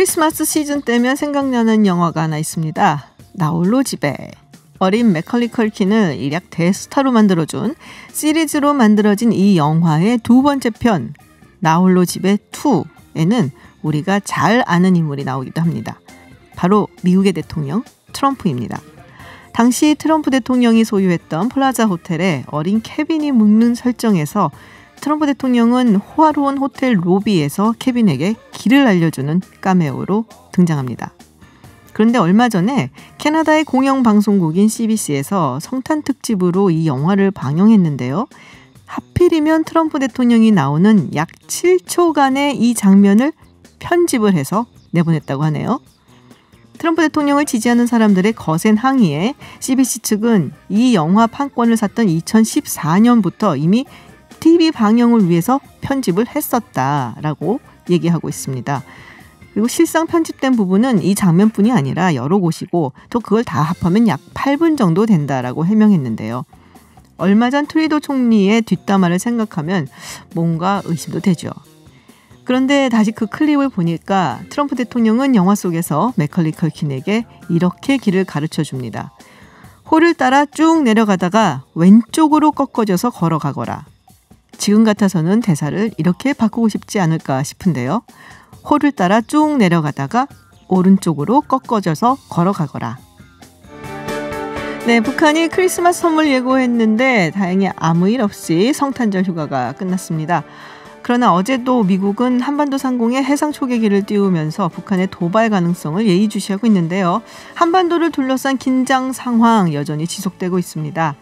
크리스마스 시즌 때면 생각나는 영화가 하나 있습니다. 나홀로 집에. 어린 맥컬리 컬킨을 일약 대스타로 만들어준 시리즈로 만들어진 이 영화의 두 번째 편 나홀로 집에 2에는 우리가 잘 아는 인물이 나오기도 합니다. 바로 미국의 대통령 트럼프입니다. 당시 트럼프 대통령이 소유했던 플라자 호텔에 어린 케빈이 묵는 설정에서 트럼프 대통령은 호화로운 호텔 로비에서 케빈에게 길을 알려주는 까메오로 등장합니다. 그런데 얼마 전에 캐나다의 공영방송국인 CBC에서 성탄 특집으로 이 영화를 방영했는데요. 하필이면 트럼프 대통령이 나오는 약 7초간의 이 장면을 편집을 해서 내보냈다고 하네요. 트럼프 대통령을 지지하는 사람들의 거센 항의에 CBC 측은 이 영화 판권을 샀던 2014년부터 이미 TV 방영을 위해서 편집을 했었다라고 얘기하고 있습니다. 그리고 실상 편집된 부분은 이 장면뿐이 아니라 여러 곳이고 또 그걸 다 합하면 약 8분 정도 된다라고 해명했는데요. 얼마 전 트리도 총리의 뒷담화를 생각하면 뭔가 의심도 되죠. 그런데 다시 그 클립을 보니까 트럼프 대통령은 영화 속에서 맥컬리 컬킨에게 이렇게 길을 가르쳐 줍니다. 호를 따라 쭉 내려가다가 왼쪽으로 꺾어져서 걸어가거라. 지금 같아서는 대사를 이렇게 바꾸고 싶지 않을까 싶은데요. 호를 따라 쭉 내려가다가 오른쪽으로 꺾어져서 걸어가거라. 네, 북한이 크리스마스 선물 예고했는데 다행히 아무 일 없이 성탄절 휴가가 끝났습니다. 그러나 어제도 미국은 한반도 상공에 해상 초계기를 띄우면서 북한의 도발 가능성을 예의주시하고 있는데요. 한반도를 둘러싼 긴장 상황 여전히 지속되고 있습니다.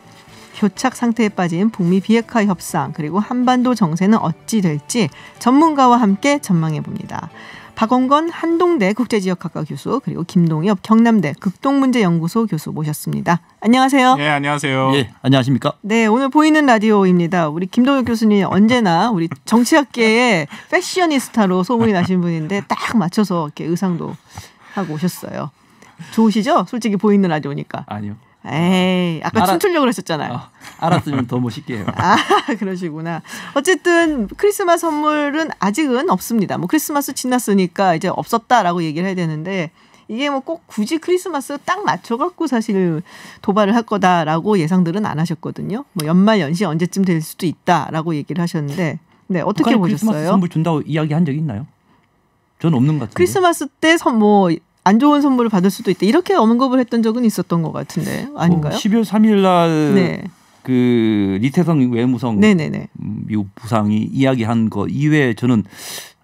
교착 상태에 빠진 북미 비핵화 협상 그리고 한반도 정세는 어찌 될지 전문가와 함께 전망해 봅니다. 박원건 한동대 국제지역학과 교수 그리고 김동엽 경남대 극동문제연구소 교수 모셨습니다. 안녕하세요. 네, 안녕하세요. 예, 안녕하십니까? 네, 오늘 보이는 라디오입니다. 우리 김동엽 교수님 언제나 우리 정치학계의 패셔니스타로 소문이 나신 분인데 딱 맞춰서 이렇게 의상도 하고 오셨어요. 좋으시죠? 솔직히 보이는 라디오니까. 아니요. 에이, 아까 알아... 춤추려고 그랬었잖아요. 어, 알았으면 더 멋있게 해요. 아, 그러시구나. 어쨌든 크리스마스 선물은 아직은 없습니다. 뭐 크리스마스 지났으니까 이제 없었다라고 얘기를 해야 되는데 이게 뭐 꼭 굳이 크리스마스 딱 맞춰갖고 사실 도발을 할 거다라고 예상들은 안 하셨거든요. 뭐 연말 연시 언제쯤 될 수도 있다라고 얘기를 하셨는데, 네 어떻게 보셨어요? 크리스마스 선물 준다고 이야기한 적 있나요? 저는 없는 것 같은데. 크리스마스 때선뭐 안 좋은 선물을 받을 수도 있다. 이렇게 언급을 했던 적은 있었던 것 같은데 뭐 아닌가요? 어, 12월 3일 날 네. 그 리태성 외무성 네네네. 미국 부상이 이야기한 거 이외에 저는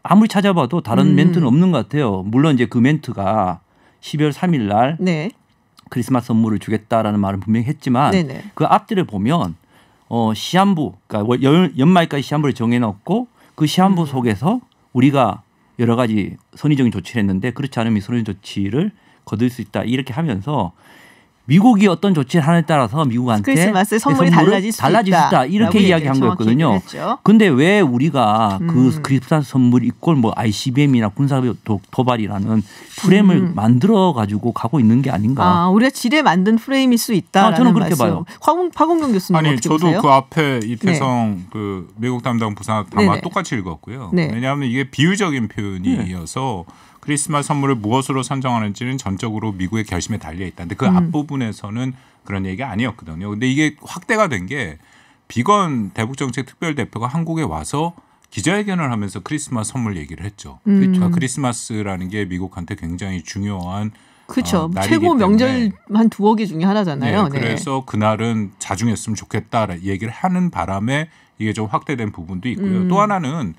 아무리 찾아봐도 다른 음. 멘트는 없는 것 같아요. 물론 이제 그 멘트가 12월 3일 날 네. 크리스마스 선물을 주겠다라는 말은 분명히 했지만 네네. 그 앞뒤를 보면 어 시한부 그러니까 연, 연말까지 시한부를 정해놓고 그 시한부 음. 속에서 우리가 여러 가지 선의적인 조치를 했는데 그렇지 않으면 선의적 조치를 거둘 수 있다 이렇게 하면서 미국이 어떤 조치를 하느냐에 따라서 미국한테 크리스마스 선물이 달라질 수, 달라질 수 있다. 이렇게 이야기한 거였거든요. 근데 왜 우리가 음. 그 크리스마스 선물 이꼴 뭐 ICBM이나 군사 도발이라는 프레임을 음. 만들어 가지고 가고 있는 게 아닌가? 아, 우리가 지레 만든 프레임일 수 있다. 아, 저는 그렇게 말씀. 봐요. 화공 파공경 교수님 아니 저도 보세요? 그 앞에 이태성 네. 그 미국 담당 부사 담화 똑같이 읽었고요. 네. 왜냐하면 이게 비유적인 네. 표현이어서. 네. 크리스마스 선물을 무엇으로 선정하는지는 전적으로 미국의 결심에 달려 있다. 근데 그 음. 앞부분에서는 그런 얘기 아니었거든요. 근데 이게 확대가 된 게 비건 대북정책 특별대표가 한국에 와서 기자회견을 하면서 크리스마스 선물 얘기를 했죠. 음. 그러니까 크리스마스라는 게 미국한테 굉장히 중요한 그렇죠. 어, 최고 명절 한 두어 개 중에 하나잖아요. 네, 그래서 네. 그날은 자중했으면 좋겠다 얘기를 하는 바람에 이게 좀 확대된 부분도 있고요. 음. 또 하나는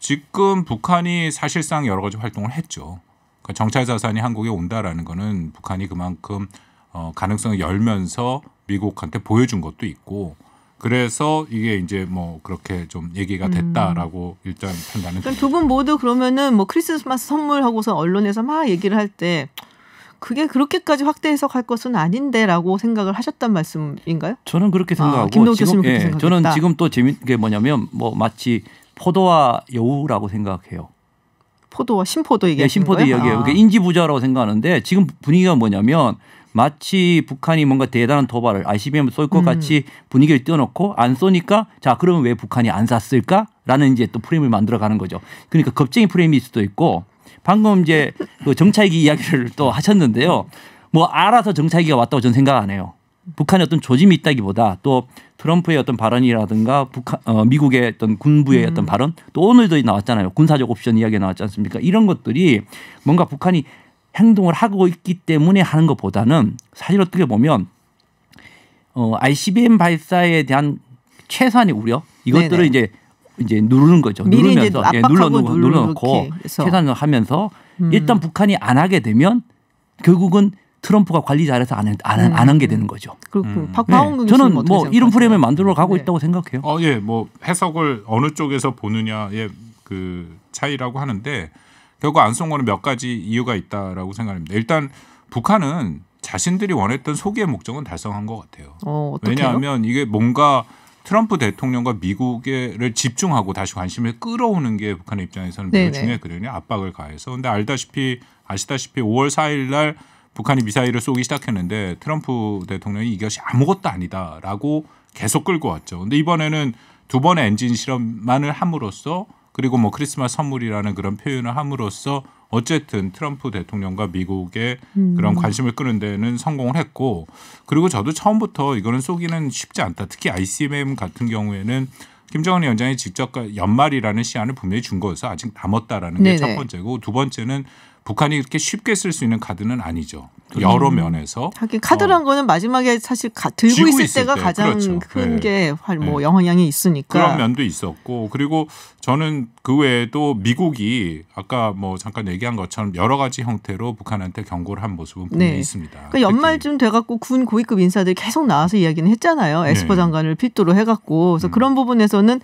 지금 북한이 사실상 여러 가지 활동을 했죠. 그러니까 정찰 자산이 한국에 온다라는 거는 북한이 그만큼 어, 가능성을 열면서 미국한테 보여준 것도 있고 그래서 이게 이제 뭐 그렇게 좀 얘기가 음. 됐다라고 음. 일단 판단은 두분 모두 그러면은 뭐 크리스마스 선물하고서 언론에서 막 얘기를 할 때 그게 그렇게까지 확대 해석할 것은 아닌데라고 생각을 하셨단 말씀인가요? 저는 그렇게 아, 생각하고 아, 김동 교수님 예, 저는 지금 또재밌게 뭐냐면 뭐 마치 포도와 여우라고 생각해요. 포도와 심포도 얘기하는 네, 예, 심포도 거 이야기예요. 그러니까 아. 인지 부자라고 생각하는데 지금 분위기가 뭐냐면 마치 북한이 뭔가 대단한 도발을 ICBM 쏠것 음. 같이 음. 분위기를 띄워놓고 안 쏘니까 자 그러면 왜 북한이 안 쐈을까? 라는 이제 또 프레임을 만들어가는 거죠. 그러니까 겁쟁이 프레임일 수도 있고 방금 이제 그 정찰기 이야기를 또 하셨는데요. 뭐 알아서 정찰기가 왔다고 저는 생각 안 해요. 북한의 어떤 조짐이 있다기보다 또 트럼프의 어떤 발언이라든가 북한 어, 미국의 어떤 군부의 음. 어떤 발언 또 오늘도 나왔잖아요 군사적 옵션 이야기 나왔지 않습니까 이런 것들이 뭔가 북한이 행동을 하고 있기 때문에 하는 것보다는 사실 어떻게 보면 어, ICBM 발사에 대한 최소한의 우려 이것들을 네네. 이제 이제 누르는 거죠. 누르면서 예, 눌러 놓고 눌러 놓고 최선을 하면서 음. 일단 북한이 안 하게 되면 결국은 트럼프가 관리자 아래서 안 안한게 음. 되는 거죠. 그렇고 음. 박파홍 네. 저는 뭐 이런 프레임을 만들어 가고 네. 있다고 생각해요. 어, 예, 뭐 해석을 어느 쪽에서 보느냐의 그 차이라고 하는데 결국 안성호는몇 가지 이유가 있다라고 생각합니다. 일단 북한은 자신들이 원했던 소기의 목적은 달성한 것 같아요. 어, 왜냐하면 이게 뭔가 트럼프 대통령과 미국에를 집중하고 다시 관심을 끌어오는 게 북한의 입장에서는 매우 중요했거든요. 압박을 가해서. 근데 알다시피 아시다시피 5월 4일 날 북한이 미사일을 쏘기 시작했는데 트럼프 대통령이 이것이 아무것도 아니다라고 계속 끌고 왔죠. 근데 이번에는 두 번의 엔진 실험만을 함으로써 그리고 뭐 크리스마스 선물이라는 그런 표현을 함으로써 어쨌든 트럼프 대통령과 미국의 음. 그런 관심을 끄는 데는 성공을 했고 그리고 저도 처음부터 이거는 쏘기는 쉽지 않다. 특히 ICBM 같은 경우에는 김정은 위원장이 직접 그 연말이라는 시한을 분명히 준 거여서 아직 남았다라는 게 첫 번째고 두 번째는 북한이 그렇게 쉽게 쓸 수 있는 카드는 아니죠. 여러 음. 면에서. 하긴 카드란 어. 거는 마지막에 사실 가, 들고 있을, 있을 때가 때. 가장 그렇죠. 큰게뭐 네. 네. 영향이 있으니까. 그런 면도 있었고 그리고 저는 그 외에도 미국이 아까 뭐 잠깐 얘기한 것처럼 여러 가지 형태로 북한한테 경고를 한 모습은 분명히 네. 있습니다. 그 연말쯤 돼갖고 군 고위급 인사들이 계속 나와서 이야기는 했잖아요. 에스퍼 네. 장관을 필두로 해갖고 그래서 음. 그런 부분에서는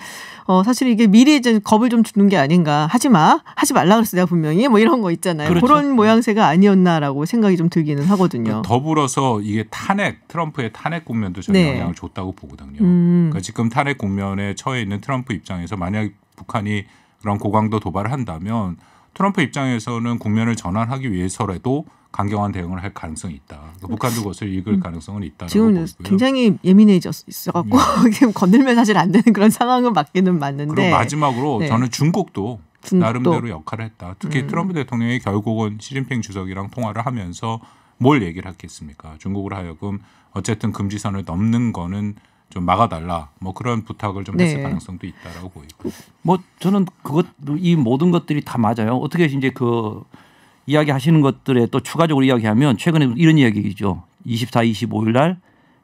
어 사실 이게 미리 이제 겁을 좀 주는 게 아닌가 하지 마 하지 말라 그랬어 요 분명히 뭐 이런 거 있잖아요. 그렇죠. 그런 네. 모양새가 아니었나라고 생각이 좀 들기는 하거든요. 그러니까 더불어서 이게 탄핵 트럼프의 탄핵 국면도 저는 네. 영향을 줬다고 보거든요. 음. 그러니까 지금 탄핵 국면에 처해 있는 트럼프 입장에서 만약 북한이 그런 고강도 도발을 한다면 트럼프 입장에서는 국면을 전환하기 위해서라도 강경한 대응을 할 가능성이 있다. 그러니까 북한도 그것을 읽을 음. 가능성은 있다 지금 보고요. 굉장히 예민해졌어 갖고 네. 건들면 사실 안 되는 그런 상황은 맞기는 맞는데. 그럼 마지막으로 네. 저는 중국도 나름대로 역할을 했다. 특히 음. 트럼프 대통령이 결국은 시진핑 주석이랑 통화를 하면서 뭘 얘기를 했겠습니까? 중국으로 하여금 어쨌든 금지선을 넘는 거는 좀 막아달라 뭐 그런 부탁을 좀 했을 네. 가능성도 있다라고 보이고 뭐 저는 그것 이 모든 것들이 다 맞아요 어떻게 이제 그 이야기하시는 것들에 또 추가적으로 이야기하면 최근에 이런 이야기죠 24, 25일 날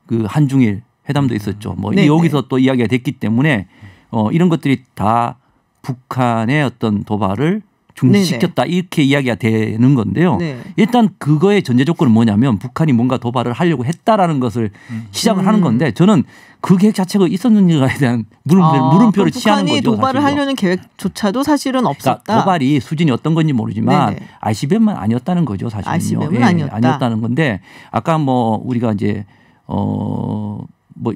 그 한중일 회담도 있었죠 뭐 네, 네. 여기서 네. 또 이야기가 됐기 때문에 어 이런 것들이 다 북한의 어떤 도발을 중지시켰다 네네. 이렇게 이야기가 되는 건데요. 네. 일단 그거의 전제 조건은 뭐냐면 북한이 뭔가 도발을 하려고 했다라는 것을 음. 시작을 하는 음. 건데 저는 그 계획 자체가 있었는지에 대한 물음표, 아, 물음표를 치하는 거죠. 북한이 도발을 사실은. 하려는 계획조차도 사실은 그러니까 없었다. 그러니까 도발이 수준이 어떤 건지 모르지만 네네. ICBM은 아니었다는 거죠 사실은요. ICBM은 예, 아니었다. 아니었다는 건데 아까 뭐 우리가 이제 어 뭐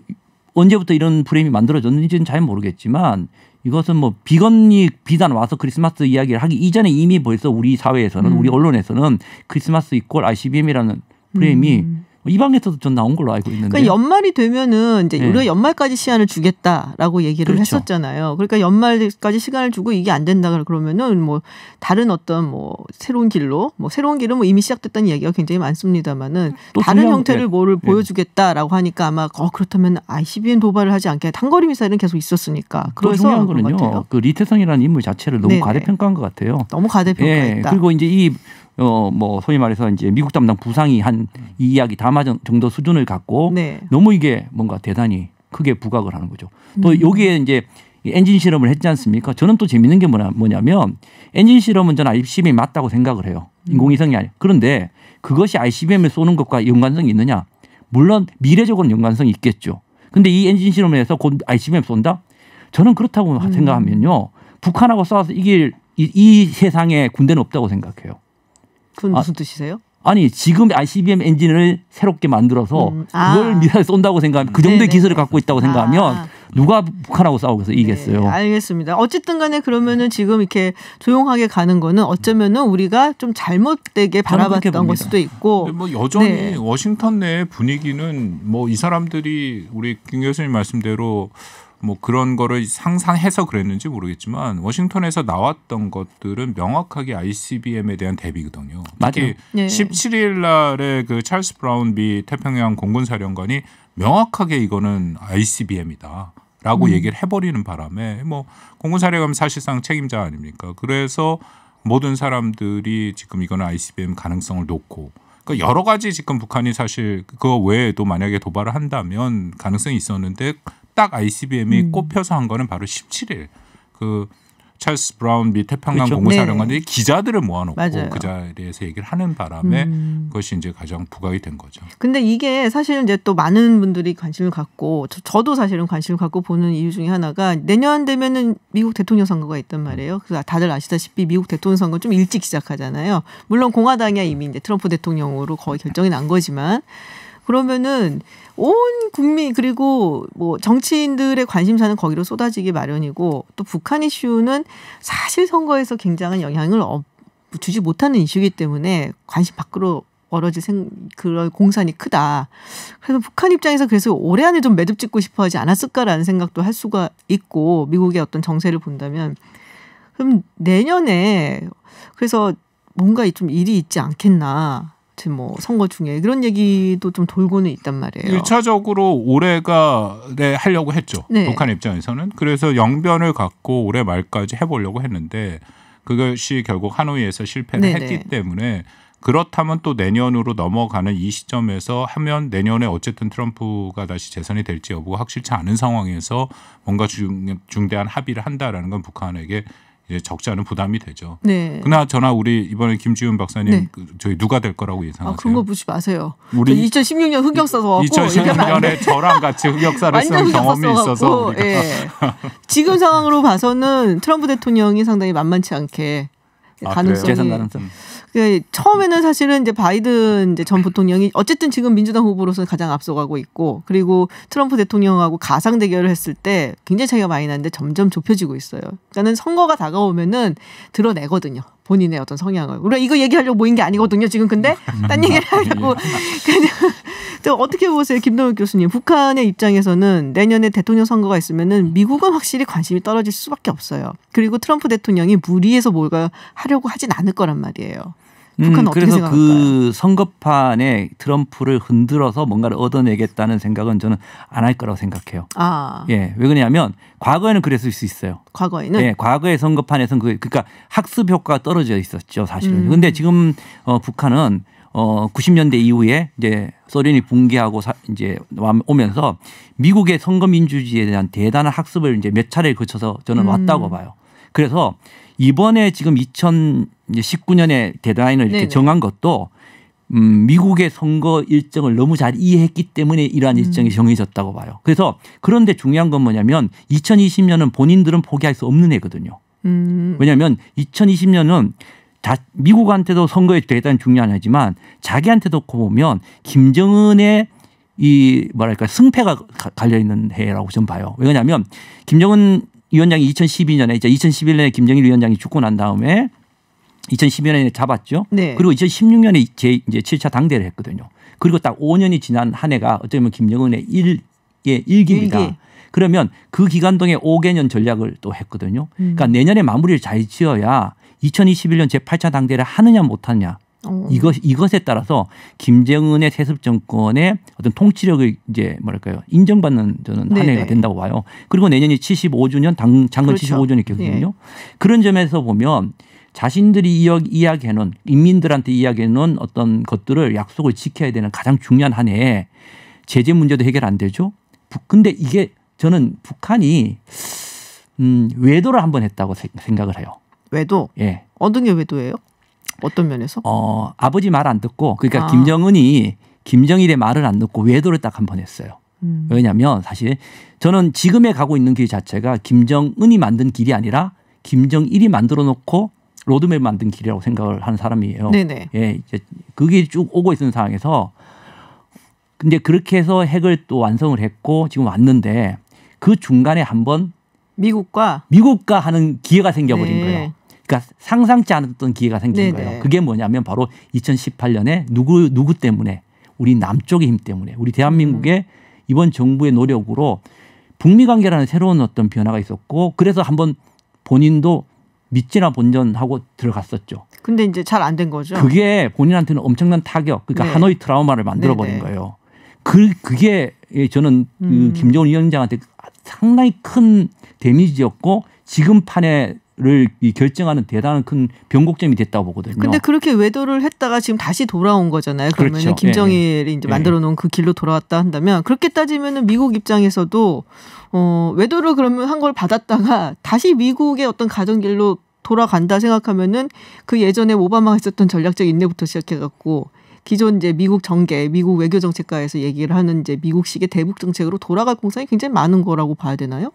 언제부터 이런 프레임이 만들어졌는지는 잘 모르겠지만 이것은 뭐 비건이 비단 와서 크리스마스 이야기를 하기 이전에 이미 벌써 우리 사회에서는 음. 우리 언론에서는 크리스마스 이꼴 ICBM이라는 프레임이 음. 이방에서도 전 나온 걸로 알고 있는데. 그러니까 연말이 되면은 이제 우리가 예. 연말까지 시한을 주겠다라고 얘기를 그렇죠. 했었잖아요. 그러니까 연말까지 시간을 주고 이게 안 된다 그러면은 뭐 다른 어떤 뭐 새로운 길로 뭐 새로운 길은 뭐 이미 시작됐다는 얘기가 굉장히 많습니다만은 다른 중요한, 형태를 네. 뭐를 예. 보여주겠다라고 하니까 아마 어 그렇다면 ICBM 도발을 하지 않게 단거리 미사일은 계속 있었으니까. 그래서 또 중요한 거는요. 그 리태성이라는 인물 자체를 너무 네 과대평가한 것 같아요. 너무 과대평가했다. 예. 그리고 이제 이 어뭐 소위 말해서 이제 미국 담당 부상이 한 이 이야기 담화 정도 수준을 갖고 네. 너무 이게 뭔가 대단히 크게 부각을 하는 거죠. 또 음. 여기에 이제 엔진 실험을 했지 않습니까? 저는 또 재밌는 게 뭐냐, 뭐냐면 엔진 실험은 저는 ICBM이 맞다고 생각을 해요. 음. 인공위성이 아니라. 그런데 그것이 ICBM을 쏘는 것과 연관성이 있느냐? 물론 미래적으로는 연관성이 있겠죠. 근데 이 엔진 실험을 해서 곧 ICBM 쏜다? 저는 그렇다고 음. 생각하면요. 북한하고 싸워서 이길 이, 이 세상에 군대는 없다고 생각해요. 그건 아, 무슨 아, 뜻이세요? 아니 지금 ICBM 엔진을 새롭게 만들어서 음. 아. 그걸 미사일 쏜다고 생각하면 그 정도의 네네. 네. 기술을 갖고 있다고 아. 생각하면 아. 누가 북한하고 싸우겠어 이겠어요. 네, 알겠습니다. 어쨌든 간에 그러면은 지금 이렇게 조용하게 가는 거는 어쩌면은 우리가 좀 잘못되게 바라봤던 걸 수도 있고. 네, 뭐 여전히 네. 워싱턴 내 분위기는 뭐 이 사람들이 우리 김 교수님 말씀대로 뭐 그런 거를 상상해서 그랬는지 모르겠지만 워싱턴에서 나왔던 것들은 명확하게 ICBM에 대한 대비거든요. 맞아요. 네. 17일 날에 그 찰스 브라운 비 태평양 공군 사령관이 명확하게 이거는 ICBM이다. 라고 음. 얘기를 해버리는 바람에 뭐 공군 사령관 사실상 책임자 아닙니까? 그래서 모든 사람들이 지금 이거는 ICBM 가능성을 놓고 그러니까 여러 가지 지금 북한이 사실 그거 외에도 만약에 도발을 한다면 가능성이 있었는데 딱 ICBM이 음. 꼽혀서 한 거는 바로 17일 그 찰스 브라운 미 태평양 그렇죠. 공군사령관들이 네. 기자들을 모아놓고 맞아요. 그 자리에서 얘기를 하는 바람에 음. 그것이 이제 가장 부각이 된 거죠. 근데 이게 사실 이제 또 많은 분들이 관심을 갖고 저, 도 사실은 관심을 갖고 보는 이유 중에 하나가 내년 되면은 미국 대통령 선거가 있단 말이에요. 그래서 다들 아시다시피 미국 대통령 선거 좀 일찍 시작하잖아요. 물론 공화당이야 이미 이제 트럼프 대통령으로 거의 결정이 난 거지만 그러면은 온 국민 그리고 뭐 정치인들의 관심사는 거기로 쏟아지기 마련이고 또 북한 이슈는 사실 선거에서 굉장한 영향을 주지 못하는 이슈이기 때문에 관심 밖으로 벌어질 생, 그런 공산이 크다. 그래서 북한 입장에서 그래서 올해 안에 좀 매듭 짓고 싶어 하지 않았을까라는 생각도 할 수가 있고, 미국의 어떤 정세를 본다면. 그럼 내년에, 그래서 뭔가 좀 일이 있지 않겠나. 뭐 선거 중에 그런 얘기도 좀 돌고는 있단 말이에요. 1차적으로 올해가 네, 하려고 했죠. 네. 북한 입장에서는. 그래서 영변을 갖고 올해 말까지 해보려고 했는데 그것이 결국 하노이에서 실패를 네네. 했기 네. 때문에 그렇다면 또 내년으로 넘어가는 이 시점에서 하면 내년에 어쨌든 트럼프가 다시 재선이 될지 여부가 확실치 않은 상황에서 뭔가 중, 중대한 합의를 한다라는 건 북한에게 이제 예, 적지 않은 부담이 되죠. 네. 그나저나 우리 이번에 김지훈 박사님 네. 그 저희 누가 될 거라고 예상하세요? 아, 그런 거 보지 마세요. 우리 2016년 흑역사 써갖고 2016년에 저랑 같이 흑역사를 쓴 경험이 있어서 예. 지금 상황으로 봐서는 트럼프 대통령이 상당히 만만치 않게 아, 가능성이. 재산 가능성. 음. 처음에는 사실은 이제 바이든 이제 전부통령이 음. 어쨌든 지금 민주당 후보로서는 가장 앞서가고 있고 그리고 트럼프 대통령하고 가상 대결을 했을 때 굉장히 차이가 많이 나는데 점점 좁혀지고 있어요. 그러니까는 선거가 다가오면은 드러내거든요. 본인의 어떤 성향을 우리가 이거 얘기하려고 모인 게 아니거든요 지금 근데 음. 딴 얘기를 하려고 음. 그냥 또 어떻게 보세요 김동욱 교수님 북한의 입장에서는 내년에 대통령 선거가 있으면은 미국은 확실히 관심이 떨어질 수밖에 없어요 그리고 트럼프 대통령이 무리해서 뭘가 하려고 하진 않을 거란 말이에요 음, 북한은 음, 어떻게 그래서 그 생각할까요? 그 선거판에 트럼프를 흔들어서 뭔가를 얻어내겠다는 생각은 저는 안 할 거라고 생각해요. 아. 예. 왜 그러냐면 과거에는 그랬을 수 있어요. 과거에는 예, 과거의 선거판에서는 그 그러니까 학습 효과가 떨어져 있었죠, 사실은. 음. 근데 지금 어 북한은 어 90년대 이후에 이제 소련이 붕괴하고 사, 이제 오면서 미국의 선거 민주주의에 대한 대단한 학습을 이제 몇 차례 거쳐서 저는 음. 왔다고 봐요. 그래서 이번에 지금 2019년에 데드라인을 이렇게 네네. 정한 것도 음, 미국의 선거 일정을 너무 잘 이해했기 때문에 이러한 일정이 음. 정해졌다고 봐요. 그래서 그런데 중요한 건 뭐냐면 2020년은 본인들은 포기할 수 없는 해거든요. 음. 왜냐하면 2020년은 다 미국한테도 선거에 대단히 중요하지만 자기한테도 그 보면 김정은의 이 뭐랄까 승패가 가, 갈려 있는 해라고 좀 봐요. 왜냐하면 김정은 위원장이 2012년에 이제 2011년에 김정일 위원장이 죽고 난 다음에 2012년에 잡았죠. 네. 그리고 2016년에 제 이제 7차 당대를 했거든요. 그리고 딱 5년이 지난 한 해가 어쩌면 김정은의 일 예, 일기입니다. 일기. 그러면 그 기간 동에 5개년 전략을 또 했거든요. 음. 그러니까 내년에 마무리를 잘 지어야 2021년 제8차 당대를 하느냐 못하냐 느 어. 이것 이것에 따라서 김정은의 세습 정권의 어떤 통치력을 이제 뭐랄까요 인정받는 저는 한 네네. 해가 된다고 봐요. 그리고 내년이 75주년 당, 장군 그렇죠. 75주년이 예. 거든요 네. 그런 점에서 보면 자신들이 이야기하는 인민들한테 이야기해놓은 어떤 것들을 약속을 지켜야 되는 가장 중요한 한 해에 제재 문제도 해결 안 되죠. 근데 이게 저는 북한이 음, 외도를 한 번 했다고 생각을 해요. 외도? 예. 어떤 게 외도예요? 어떤 면에서? 어, 아버지 말 안 듣고 그러니까 아. 김정은이 김정일의 말을 안 듣고 외도를 딱한번 했어요. 음. 왜냐하면 사실 저는 지금에 가고 있는 길 자체가 김정은이 만든 길이 아니라 김정일이 만들어 놓고 로드맵 만든 길이라고 생각을 하는 사람이에요. 네네. 예, 이제 그게 쭉 오고 있는 상황에서 근데 그렇게 해서 핵을 또 완성을 했고 지금 왔는데 그 중간에 한번 미국과 미국과 하는 기회가 생겨버린 네. 거예요. 그러니까 상상치 않았던 기회가 생긴 네네. 거예요. 그게 뭐냐면 바로 2018년에 누구 누구 때문에 우리 남쪽의 힘 때문에 우리 대한민국의 음. 이번 정부의 노력으로 북미 관계라는 새로운 어떤 변화가 있었고 그래서 한번 본인도 믿지나 본전하고 들어갔었죠. 근데 이제 잘 안 된 거죠. 그게 본인한테는 엄청난 타격, 그러니까 네. 하노이 트라우마를 만들어 버린 거예요. 그 그게 예, 저는 그 음. 그 김정은 위원장한테 상당히 큰 데미지였고 지금 판에 를 결정하는 대단한 큰 변곡점이 됐다고 보거든요. 근데 그렇게 외도를 했다가 지금 다시 돌아온 거잖아요. 그러면 그렇죠. 예, 김정일이 예, 이제 예. 만들어 놓은 예. 그 길로 돌아왔다 한다면 그렇게 따지면은 미국 입장에서도 어 외도를 그러면 한 걸 받았다가 다시 미국의 어떤 가정 길로 돌아간다 생각하면은 그 예전에 오바마가 했었던 전략적 인내부터 시작해 갖고 기존 이제 미국 정계, 미국 외교 정책가에서 얘기를 하는 이제 미국식의 대북 정책으로 돌아갈 공산이 굉장히 많은 거라고 봐야 되나요?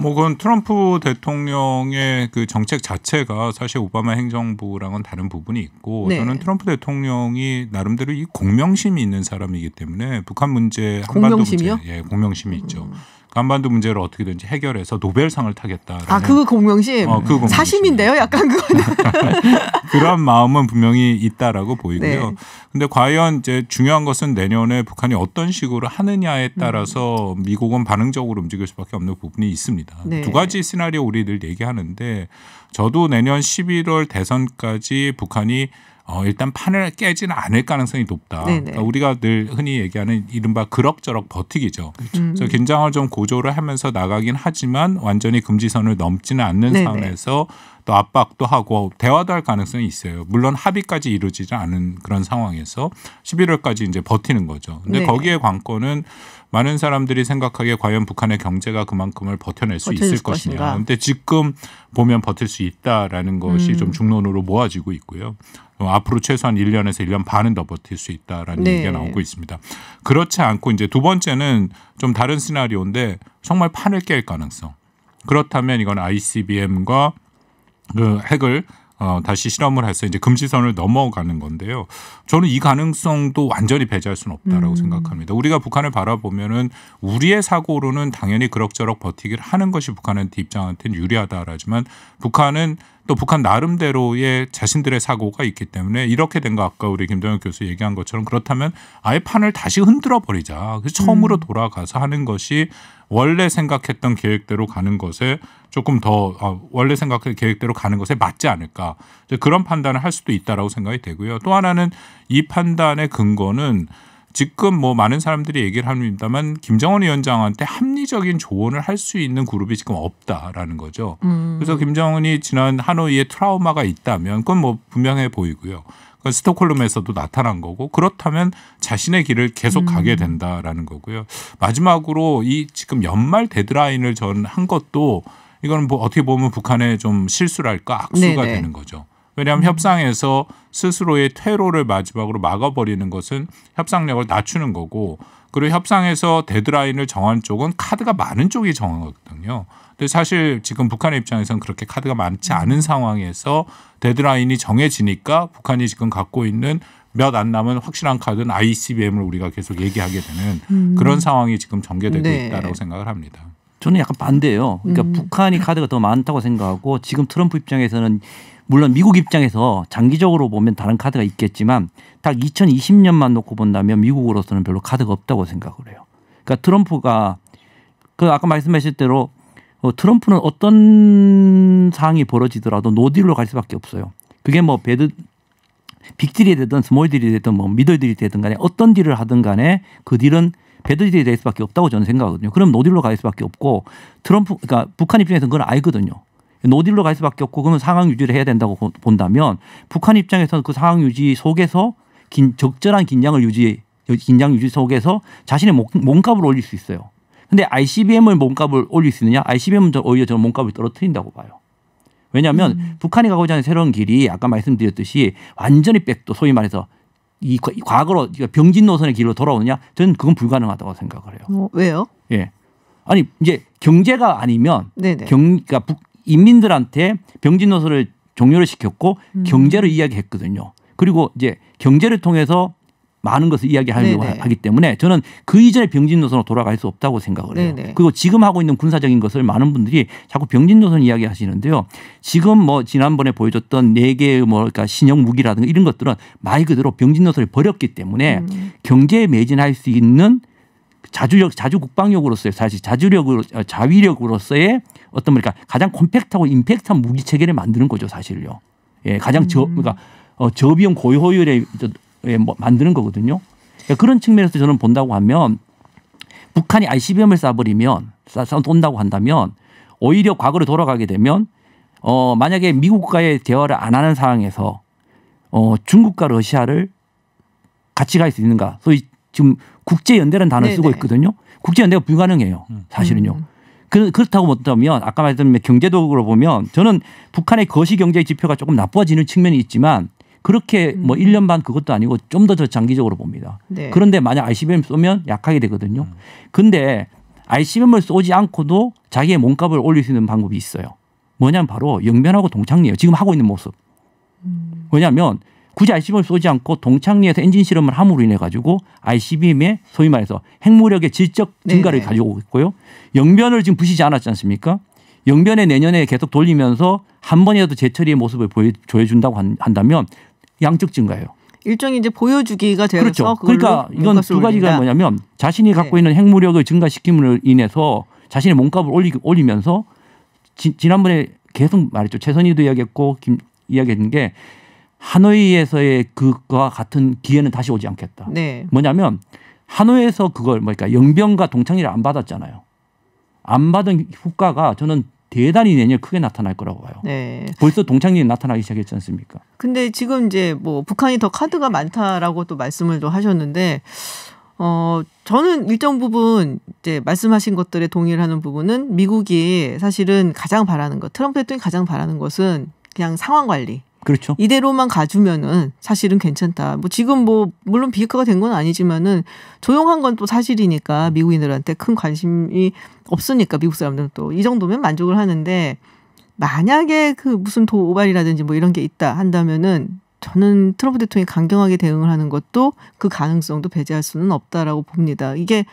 뭐 그건 트럼프 대통령의 그 정책 자체가 사실 오바마 행정부랑은 다른 부분이 있고 네. 저는 트럼프 대통령이 나름대로 이 공명심이 있는 사람이기 때문에 북한 문제 한반도 공명심이요? 문제 예 공명심이 있죠. 음. 간반도 문제를 어떻게든지 해결해서 노벨상을 타겠다. 아, 그거 공명심. 어, 그 사심인데요, 약간 그거는. 그런 마음은 분명히 있다라고 보이고요. 네. 근데 과연 이제 중요한 것은 내년에 북한이 어떤 식으로 하느냐에 따라서 음. 미국은 반응적으로 움직일 수밖에 없는 부분이 있습니다. 네. 두 가지 시나리오 우리들 얘기하는데 저도 내년 11월 대선까지 북한이 어, 일단 판을 깨지는 않을 가능성이 높다. 네, 네. 그러니까 우리가 늘 흔히 얘기하는 이른바 그럭저럭 버티기죠. 그렇죠. 그래서 음. 긴장을 좀 고조를 하면서 나가긴 하지만 완전히 금지선을 넘지는 않는 네네. 네. 상황에서 또 압박도 하고 대화도 할 가능성이 있어요. 물론 합의까지 이루어지지 않은 그런 상황에서 11월까지 이제 버티는 거죠. 근데 네. 거기에 관건은 많은 사람들이 생각하기에 과연 북한의 경제가 그만큼을 버텨낼 수 있을 것이냐. 것인가. 근데 지금 보면 버틸 수 있다라는 것이 음. 좀 중론으로 모아지고 있고요. 어, 앞으로 최소한 1년에서 1년 반은 더 버틸 수 있다라는 네. 얘기가 나오고 있습니다. 그렇지 않고 이제 두 번째는 좀 다른 시나리오인데 정말 판을 깰 가능성. 그렇다면 이건 ICBM과 그 핵을 어, 다시 실험을 해서 이제 금지선을 넘어가는 건데요. 저는 이 가능성도 완전히 배제할 수는 없다라고 음. 생각합니다. 우리가 북한을 바라보면은 우리의 사고로는 당연히 그럭저럭 버티기를 하는 것이 북한한테 입장한테는 유리하다라지만 북한은 또 북한 나름대로의 자신들의 사고가 있기 때문에 이렇게 된 거 아까 우리 김동현 교수 얘기한 것처럼 그렇다면 아예 판을 다시 흔들어 버리자. 그 처음으로 음. 돌아가서 하는 것이 원래 생각했던 계획대로 가는 것에 조금 더 어, 원래 생각한 계획대로 가는 것에 맞지 않을까 그런 판단을 할 수도 있다라고 생각이 되고요. 또 하나는 이 판단의 근거는 지금 뭐 많은 사람들이 얘기를 합니다만 김정은 위원장한테 합리적인 조언을 할 수 있는 그룹이 지금 없다라는 거죠. 음. 그래서 김정은이 지난 하노이에 트라우마가 있다면 그건 뭐 분명해 보이고요. 스톡홀름에서도 나타난 거고 그렇다면 자신의 길을 계속 음. 가게 된다라는 거고요. 마지막으로 이 지금 연말 데드라인을 전 한 것도 이거는 뭐 어떻게 보면 북한의 좀 실수랄까 악수가 네네. 네. 되는 거죠. 왜냐하면 협상에서 스스로의 퇴로를 마지막으로 막아버리는 것은 협상력을 낮추는 거고 그리고 협상에서 데드라인을 정한 쪽은 카드가 많은 쪽이 정한거거든요 근데 사실 지금 북한 입장에서는 그렇게 카드가 많지 않은 상황에서 데드라인이 정해지니까 북한이 지금 갖고 있는 몇 안 남은 확실한 카드는 ICBM을 우리가 계속 얘기하게 되는 음. 그런 상황이 지금 전개되고 네. 있다라고 생각을 합니다. 저는 약간 반대예요. 그러니까 음. 북한이 카드가 더 많다고 생각하고 지금 트럼프 입장에서는 물론 미국 입장에서 장기적으로 보면 다른 카드가 있겠지만 딱 2020년만 놓고 본다면 미국으로서는 별로 카드가 없다고 생각을 해요. 그러니까 트럼프가 그 아까 말씀하실 대로 어, 트럼프는 어떤 상황이 벌어지더라도 노딜로 갈 수밖에 없어요. 그게 뭐 배드 빅딜이 되든 스몰딜이 되든 뭐 미들딜이 되든 간에 어떤 딜을 하든 간에 그 딜은 배드딜이 될 수밖에 없다고 저는 생각하거든요. 그럼 노딜로 갈 수밖에 없고 트럼프 그러니까 북한 입장에서는 그걸 알거든요. 노딜로 갈 수밖에 없고 그러면 상황 유지를 해야 된다고 본다면 북한 입장에서는 그 상황 유지 속에서 긴, 적절한 긴장을 유지 긴장 유지 속에서 자신의 몸, 값을 올릴 수 있어요. 근데 ICBM을 몸값을 올릴 수 있느냐? ICBM은 오히려 저는 몸값을 떨어뜨린다고 봐요. 왜냐하면 음. 북한이 가고자 하는 새로운 길이 아까 말씀드렸듯이 완전히 백도 소위 말해서 이 과거로 병진 노선의 길로 돌아오느냐? 저는 그건 불가능하다고 생각을 해요. 어, 왜요? 예. 아니 이제 경제가 아니면 경 그러니까 북, 인민들한테 병진노선을 종료를 시켰고 음. 경제를 이야기했거든요. 그리고 이제 경제를 통해서 많은 것을 이야기하려고 네네. 하기 때문에 저는 그 이전의 병진노선으로 돌아갈 수 없다고 생각을 해요. 네네. 그리고 지금 하고 있는 군사적인 것을 많은 분들이 자꾸 병진노선 이야기 하시는데요. 지금 뭐 지난번에 보여줬던 네 개의 뭐랄까 그러니까 신형 무기라든가 이런 것들은 말 그대로 병진노선을 버렸기 때문에 음. 경제에 매진할 수 있는 자주력 자주 국방력으로서의 사실 자주력으로 어, 자위력으로서의 어떤 그러까 가장 콤팩트하고 임팩트한 무기 체계를 만드는 거죠 사실요. 예, 가장 저 음. 그러니까 어, 저비용 고효율에 저, 예, 뭐, 만드는 거거든요. 그러니까 그런 측면에서 저는 본다고 하면 북한이 ICBM을 쏴버리면 쏜다고 한다면 오히려 과거로 돌아가게 되면 어, 만약에 미국과의 대화를 안 하는 상황에서 어, 중국과 러시아를 같이 갈 수 있는가? 소위 지금 국제연대라는 단어를 네, 쓰고 네. 있거든요. 국제연대가 불가능해요. 음. 사실은요. 음. 그, 그렇다고 못하면 아까 말했던 경제적으로 보면 저는 북한의 거시 경제 지표가 조금 나빠지는 측면이 있지만 그렇게 뭐 음. 뭐 1년 반 그것도 아니고 좀더더 장기적으로 봅니다. 네. 그런데 만약 ICBM 쏘면 약하게 되거든요. 음. 근데 ICBM을 쏘지 않고도 자기의 몸값을 올릴 수 있는 방법이 있어요. 뭐냐면 바로 영변하고 동창리예요. 지금 하고 있는 모습. 음. 왜냐하면 굳이 ICBM을 쏘지 않고 동창리에서 엔진 실험을 함으로 인해 가지고 ICBM의 소위 말해서 핵무력의 질적 네, 증가를 네네. 가지고 있고요. 영변을 지금 부시지 않았지 않습니까? 영변에 내년에 계속 돌리면서 한 번이라도 재처리의 모습을 보여줘 준다고 한다면 양적 증가예요. 일종의 이제 보여주기가 되어서 그렇죠. 그러니까 이건 두 가지가 올린다. 뭐냐면 자신이 네. 갖고 네. 있는 핵무력을 증가시킴으로 인해서 자신의 몸값을 올리, 올리면서 지, 난번에 계속 말했죠. 최선희도 이야기했고 김, 이야기했는 게 하노이에서의 그와 같은 기회는 다시 오지 않겠다. 네. 뭐냐면 하노이에서 그걸 뭐니까 그러니까 영병과 동창리를 안 받았잖아요. 안 받은 후과가 저는 대단히 내년 크게 나타날 거라고 봐요. 네. 벌써 동창리 나타나기 시작했지 않습니까? 근데 지금 이제 뭐 북한이 더 카드가 많다라고 또 말씀을 또 하셨는데 어 저는 일정 부분 이제 말씀하신 것들에 동의를 하는 부분은 미국이 사실은 가장 바라는 것 트럼프 대통령이 가장 바라는 것은 그냥 상황 관리 그렇죠. 이대로만 가주면은 사실은 괜찮다. 뭐 지금 뭐 물론 비핵화가 된 건 아니지만은 조용한 건 또 사실이니까 미국인들한테 큰 관심이 없으니까 미국 사람들은 또 이 정도면 만족을 하는데 만약에 그 무슨 도발이라든지 뭐 이런 게 있다 한다면은 저는 트럼프 대통령이 강경하게 대응을 하는 것도 그 가능성도 배제할 수는 없다라고 봅니다. 이게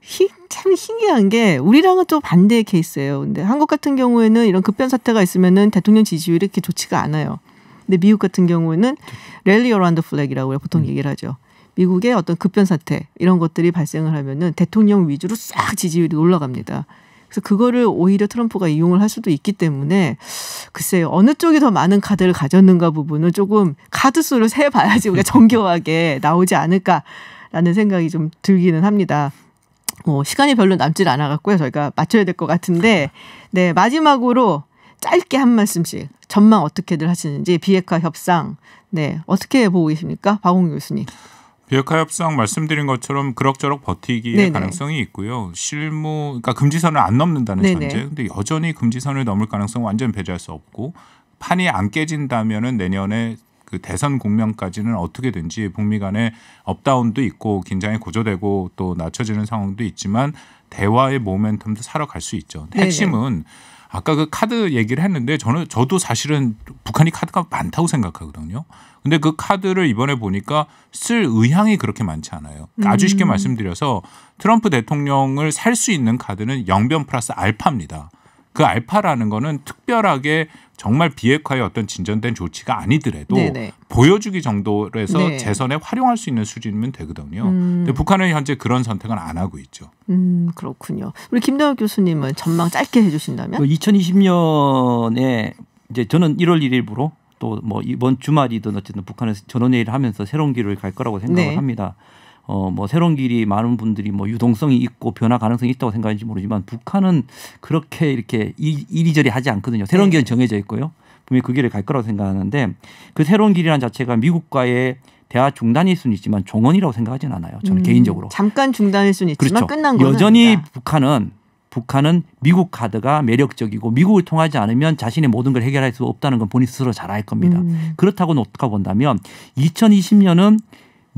희, 참희귀한게 우리랑은 좀 반대의 케이스예요. 근데 한국 같은 경우에는 이런 급변 사태가 있으면은 대통령 지지율이 이렇게 좋지가 않아요. 근데 미국 같은 경우는 랠리 어라운드 플렉이라고 보통 음. 얘기를 하죠. 미국의 어떤 급변 사태 이런 것들이 발생을 하면은 대통령 위주로 싹 지지율이 올라갑니다. 그래서 그거를 오히려 트럼프가 이용을 할 수도 있기 때문에 글쎄요 어느 쪽이 더 많은 카드를 가졌는가 부분은 조금 카드 수를 세 봐야지 우리가 정교하게 나오지 않을까라는 생각이 좀 들기는 합니다. 어, 시간이 별로 남질 않아 갖고요 저희가 맞춰야 될 것 같은데 네 마지막으로 짧게 한 말씀씩 전망 어떻게들 하시는지 비핵화 협상 네 어떻게 보고 계십니까, 박홍 교수님? 비핵화 협상 말씀드린 것처럼 그럭저럭 버티기의 가능성이 있고요. 실무 그러니까 금지선을 안 넘는다는 네네. 전제. 근데 여전히 금지선을 넘을 가능성 완전 배제할 수 없고 판이 안 깨진다면은 내년에 그 대선 국면까지는 어떻게든지 북미 간의 업다운도 있고 긴장이 고조되고 또 낮춰지는 상황도 있지만 대화의 모멘텀도 살아갈 수 있죠. 핵심은 네네. 아까 그 카드 얘기를 했는데 저는 저도 사실은 북한이 카드가 많다고 생각하거든요. 근데 그 카드를 이번에 보니까 쓸 의향이 그렇게 많지 않아요. 아주 쉽게 음. 말씀드려서 트럼프 대통령을 살 수 있는 카드는 영변 플러스 알파입니다. 그 알파라는 거는 특별하게 정말 비핵화의 어떤 진전된 조치가 아니더라도 네네. 보여주기 정도로해서 네. 재선에 활용할 수 있는 수준이면 되거든요. 음. 근데 북한은 현재 그런 선택은 안 하고 있죠. 음, 그렇군요. 우리 김대호 교수님은 전망 짧게 해주신다면? 2020년에 이제 저는 1월 1일부로 또 뭐 이번 주말이든 어쨌든 북한에서 전원회의를 하면서 새로운 길을 갈 거라고 생각을 네. 합니다. 어, 뭐 새로운 길이 많은 분들이 뭐 유동성이 있고 변화 가능성이 있다고 생각하는지 모르지만 북한은 그렇게 이렇게 이리저리 하지 않거든요. 새로운 네. 길은 정해져 있고요. 분명히 그 길을 갈 거라고 생각하는데 그 새로운 길이란 자체가 미국과의 대화 중단일 수는 있지만 종언이라고 생각하진 않아요. 저는 음, 개인적으로. 잠깐 중단일 수는 있지만 그렇죠. 끝난 거는 여전히 그니까 북한은 북한은 미국 카드가 매력적이고 미국을 통하지 않으면 자신의 모든 걸 해결할 수 없다는 건 본인 스스로 잘 알 겁니다. 음. 그렇다고 놓고 본다면 2020년은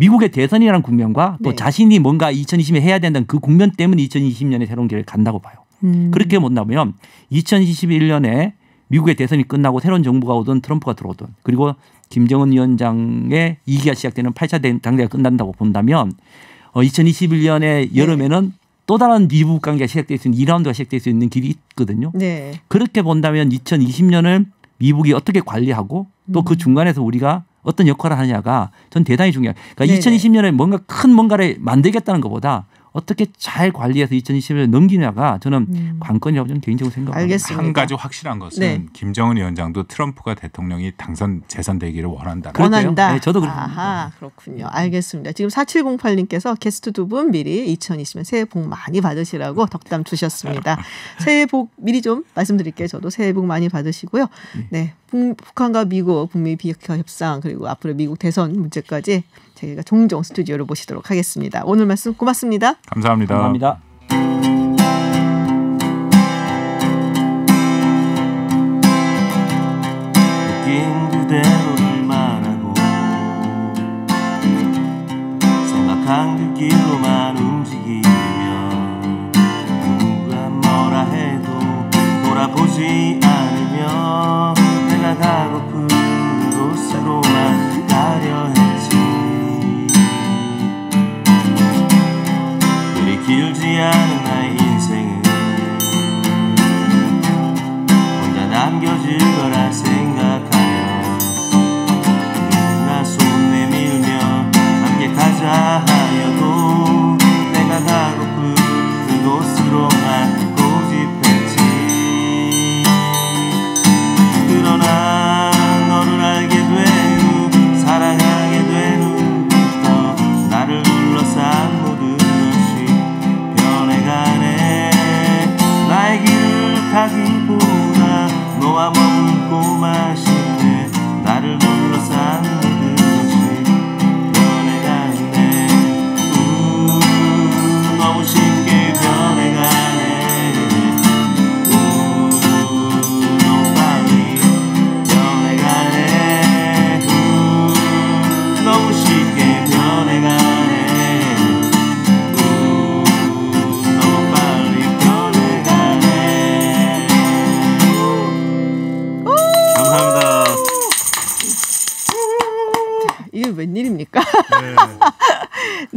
미국의 대선이라는 국면과 또 네. 자신이 뭔가 2020에 해야 된다는 그 국면 때문에 2020년에 새로운 길을 간다고 봐요. 음. 그렇게 못 나면 2021년에 미국의 대선이 끝나고 새로운 정부가 오든 트럼프가 들어오든 그리고 김정은 위원장의 이기가 시작되는 8차 당대가 끝난다고 본다면 어 2021년에 여름에는 네. 또 다른 미국 관계가 시작될 수 있는 2라운드가 시작될 수 있는 길이 있거든요. 네. 그렇게 본다면 2020년을 미국이 어떻게 관리하고 또그 음. 중간에서 우리가 어떤 역할을 하느냐가 전 대단히 중요해요. 그러니까 네네. 2020년에 뭔가 큰 뭔가를 만들겠다는 것보다 어떻게 잘 관리해서 2021년 넘기냐가 저는 음. 관건이라고 저는 개인적으로 생각합니다. 알겠습니다. 한 가지 확실한 것은 네. 김정은 위원장도 트럼프가 대통령이 당선 재선되기를 원한다. 그렇죠. 원한다. 네, 저도 그렇습니다. 그렇군요. 알겠습니다. 지금 4708님께서 게스트 두 분 미리 2020년 새해 복 많이 받으시라고 덕담 주셨습니다. 새해 복 미리 좀 말씀드릴게요. 저도 새해 복 많이 받으시고요. 네. 네. 북한과 미국 북미 비핵화 협상 그리고 앞으로 미국 대선 문제까지 저희가 종종 스튜디오를 모시도록 하겠습니다. 오늘 말씀 고맙습니다. 감사합니다. 감사합니다. 그 지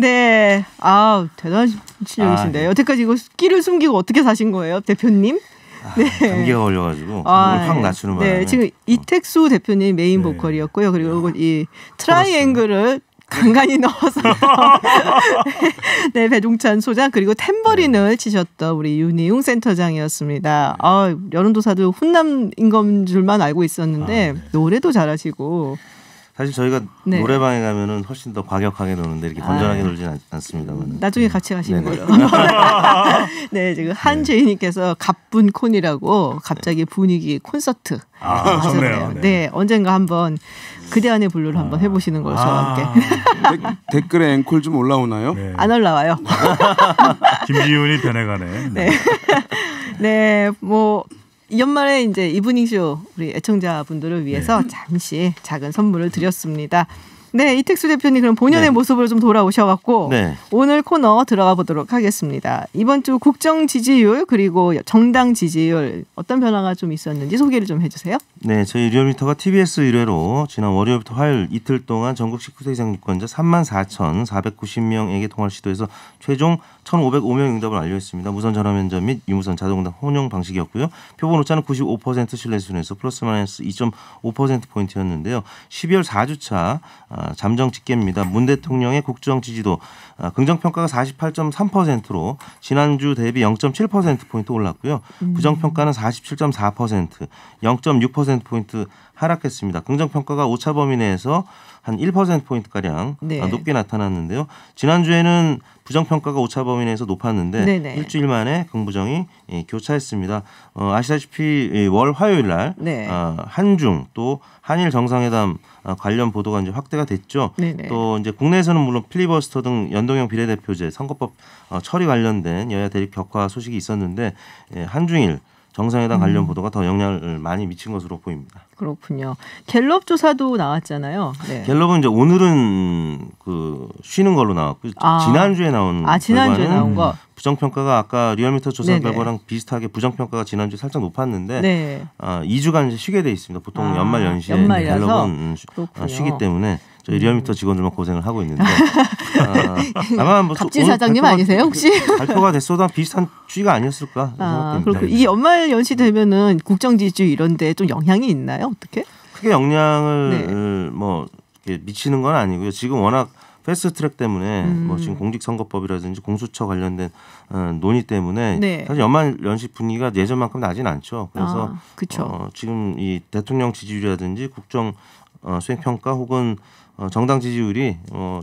네. 아, 대단하신 실력이신데. 아, 여태까지 이거 끼를 숨기고 어떻게 사신 거예요, 대표님? 아, 네. 감기가 걸려가지고 아, 확 네. 낮추는 네, 바람에. 지금 어. 이택수 대표님 메인 네. 보컬이었고요. 그리고 네. 이 트라이앵글을 간간히 넣어서 네 배종찬 소장 그리고 탬버린을 네. 치셨던 우리 윤희웅 센터장이었습니다. 아 여론조사도 훈남 인검 줄만 알고 있었는데 아, 네. 노래도 잘하시고 사실 저희가 네. 노래방에 가면은 훨씬 더 과격하게 노는데 이렇게 건전하게 아. 놀지는 않습니다만. 나중에 음. 같이 가시는 네네. 걸로. 네, 지금 네. 한재희님께서 갑분 콘이라고 갑자기 분위기 콘서트 아, 하네요 네. 네. 언젠가 한번 그대 안의 블루를 한번 아. 해보시는 걸로 저와 아. 함께. 데, 댓글에 앵콜 좀 올라오나요? 네. 네. 안 올라와요. 김지훈이 변해가네. 네. 네, 뭐 연말에 이제 이브닝 쇼 우리 애청자분들을 네. 위해서 네. 잠시 작은 선물을 음. 드렸습니다. 네, 이택수 대표님 그럼 본연의 네. 모습으로 좀 돌아오셔갖고 네. 오늘 코너 들어가 보도록 하겠습니다. 이번 주 국정 지지율 그리고 정당 지지율 어떤 변화가 좀 있었는지 소개를 좀 해주세요. 네, 저희 리얼미터가 TBS 의뢰로 지난 월요일부터 화요일 이틀 동안 전국 19세 이상 유권자 3만 4,490명에게 통화를 시도해서 최종 1,505명 응답을 완료했습니다. 무선 전화 면접 및 유무선 자동응답 혼용 방식이었고요. 표본 오차는 95% 신뢰 수준에서 플러스 마이너스 2.5% 포인트였는데요. 12월 4주차 아, 잠정 집계입니다. 문 대통령의 국정 지지도 아, 긍정평가가 48.3%로 지난주 대비 0.7%포인트 올랐고요. 음. 부정평가는 47.4%, 0.6%포인트 하락했습니다. 긍정평가가 오차 범위 내에서 한 1%포인트가량 네. 아, 높게 나타났는데요. 지난주에는 부정평가가 오차 범위 내에서 높았는데 네네. 네. 일주일 만에 긍부정이 예, 교차했습니다. 어, 아시다시피 예, 월 화요일 날 네. 아, 한중 또 한일 정상회담 어, 관련 보도가 이제 확대가 됐죠. 네네. 또 이제 국내에서는 물론 필리버스터 등 연동형 비례대표제 선거법 어, 처리 관련된 여야 대립 격화 소식이 있었는데 예, 한중일 정상회담 음. 관련 음. 보도가 더 영향을 많이 미친 것으로 보입니다. 그렇군요. 갤럽 조사도 나왔잖아요. 네. 갤럽은 이제 오늘은 그 쉬는 걸로 나왔고 아. 지난주에 나온 아 지난주에 나온 거 부정평가가 아까 리얼미터 조사 네네. 결과랑 비슷하게 부정평가가 지난주 에 살짝 높았는데 네. 어, 아, 2주간 이제 쉬게 돼 있습니다. 보통 아, 연말 연시에 연말 갤럽은 그 쉬기 때문에 저희 리얼미터 직원들만 고생을 하고 있는데 아, 아마 뭐갑진 사장님 발표가, 아니세요 혹시 발표가 됐어도 비슷한 주의가 아니었을까 아, 그렇고 네. 이 연말 연시 되면은 국정 지지율 이런데 좀 영향이 있나요 어떻게 크게 영향을 네. 뭐 미치는 건 아니고요 지금 워낙 패스트트랙 때문에 음. 뭐 지금 공직선거법이라든지 공수처 관련된 어, 논의 때문에 네. 사실 연말 연시 분위기가 예전만큼 나진 않죠. 그래서 아, 어, 지금 이 대통령 지지율이라든지 국정 어, 수행 평가 혹은 어, 정당 지지율이 어,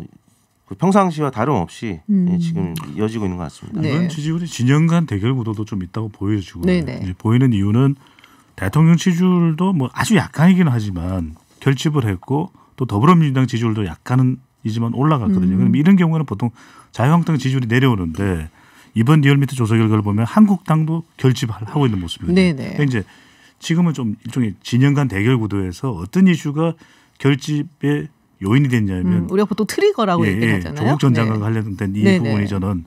그 평상시와 다름없이 음. 예, 지금 이어지고 있는 것 같습니다. 네. 이번 지지율이 진영 간 대결 구도도 좀 있다고 보여지고 네, 네. 보이는 이유는 대통령 지지율도 뭐 아주 약간이긴 하지만 결집을 했고 또 더불어민주당 지지율도 약간은 이지만 올라갔거든요. 음. 그럼 이런 경우에는 보통 자유한국당 지지율이 내려오는데 이번 리얼미터 조사 결과를 보면 한국당도 결집하고 을 있는 모습입니다. 네네. 그러니까 네. 이제 지금은 좀 일종의 진영 간 대결 구도에서 어떤 이슈가 결집에 요인이 됐냐면 음, 우리가 보통 트리거라고 예, 예 얘기하잖아요. 조국 전장관 네. 관련된 이 네네. 네. 부분이 저는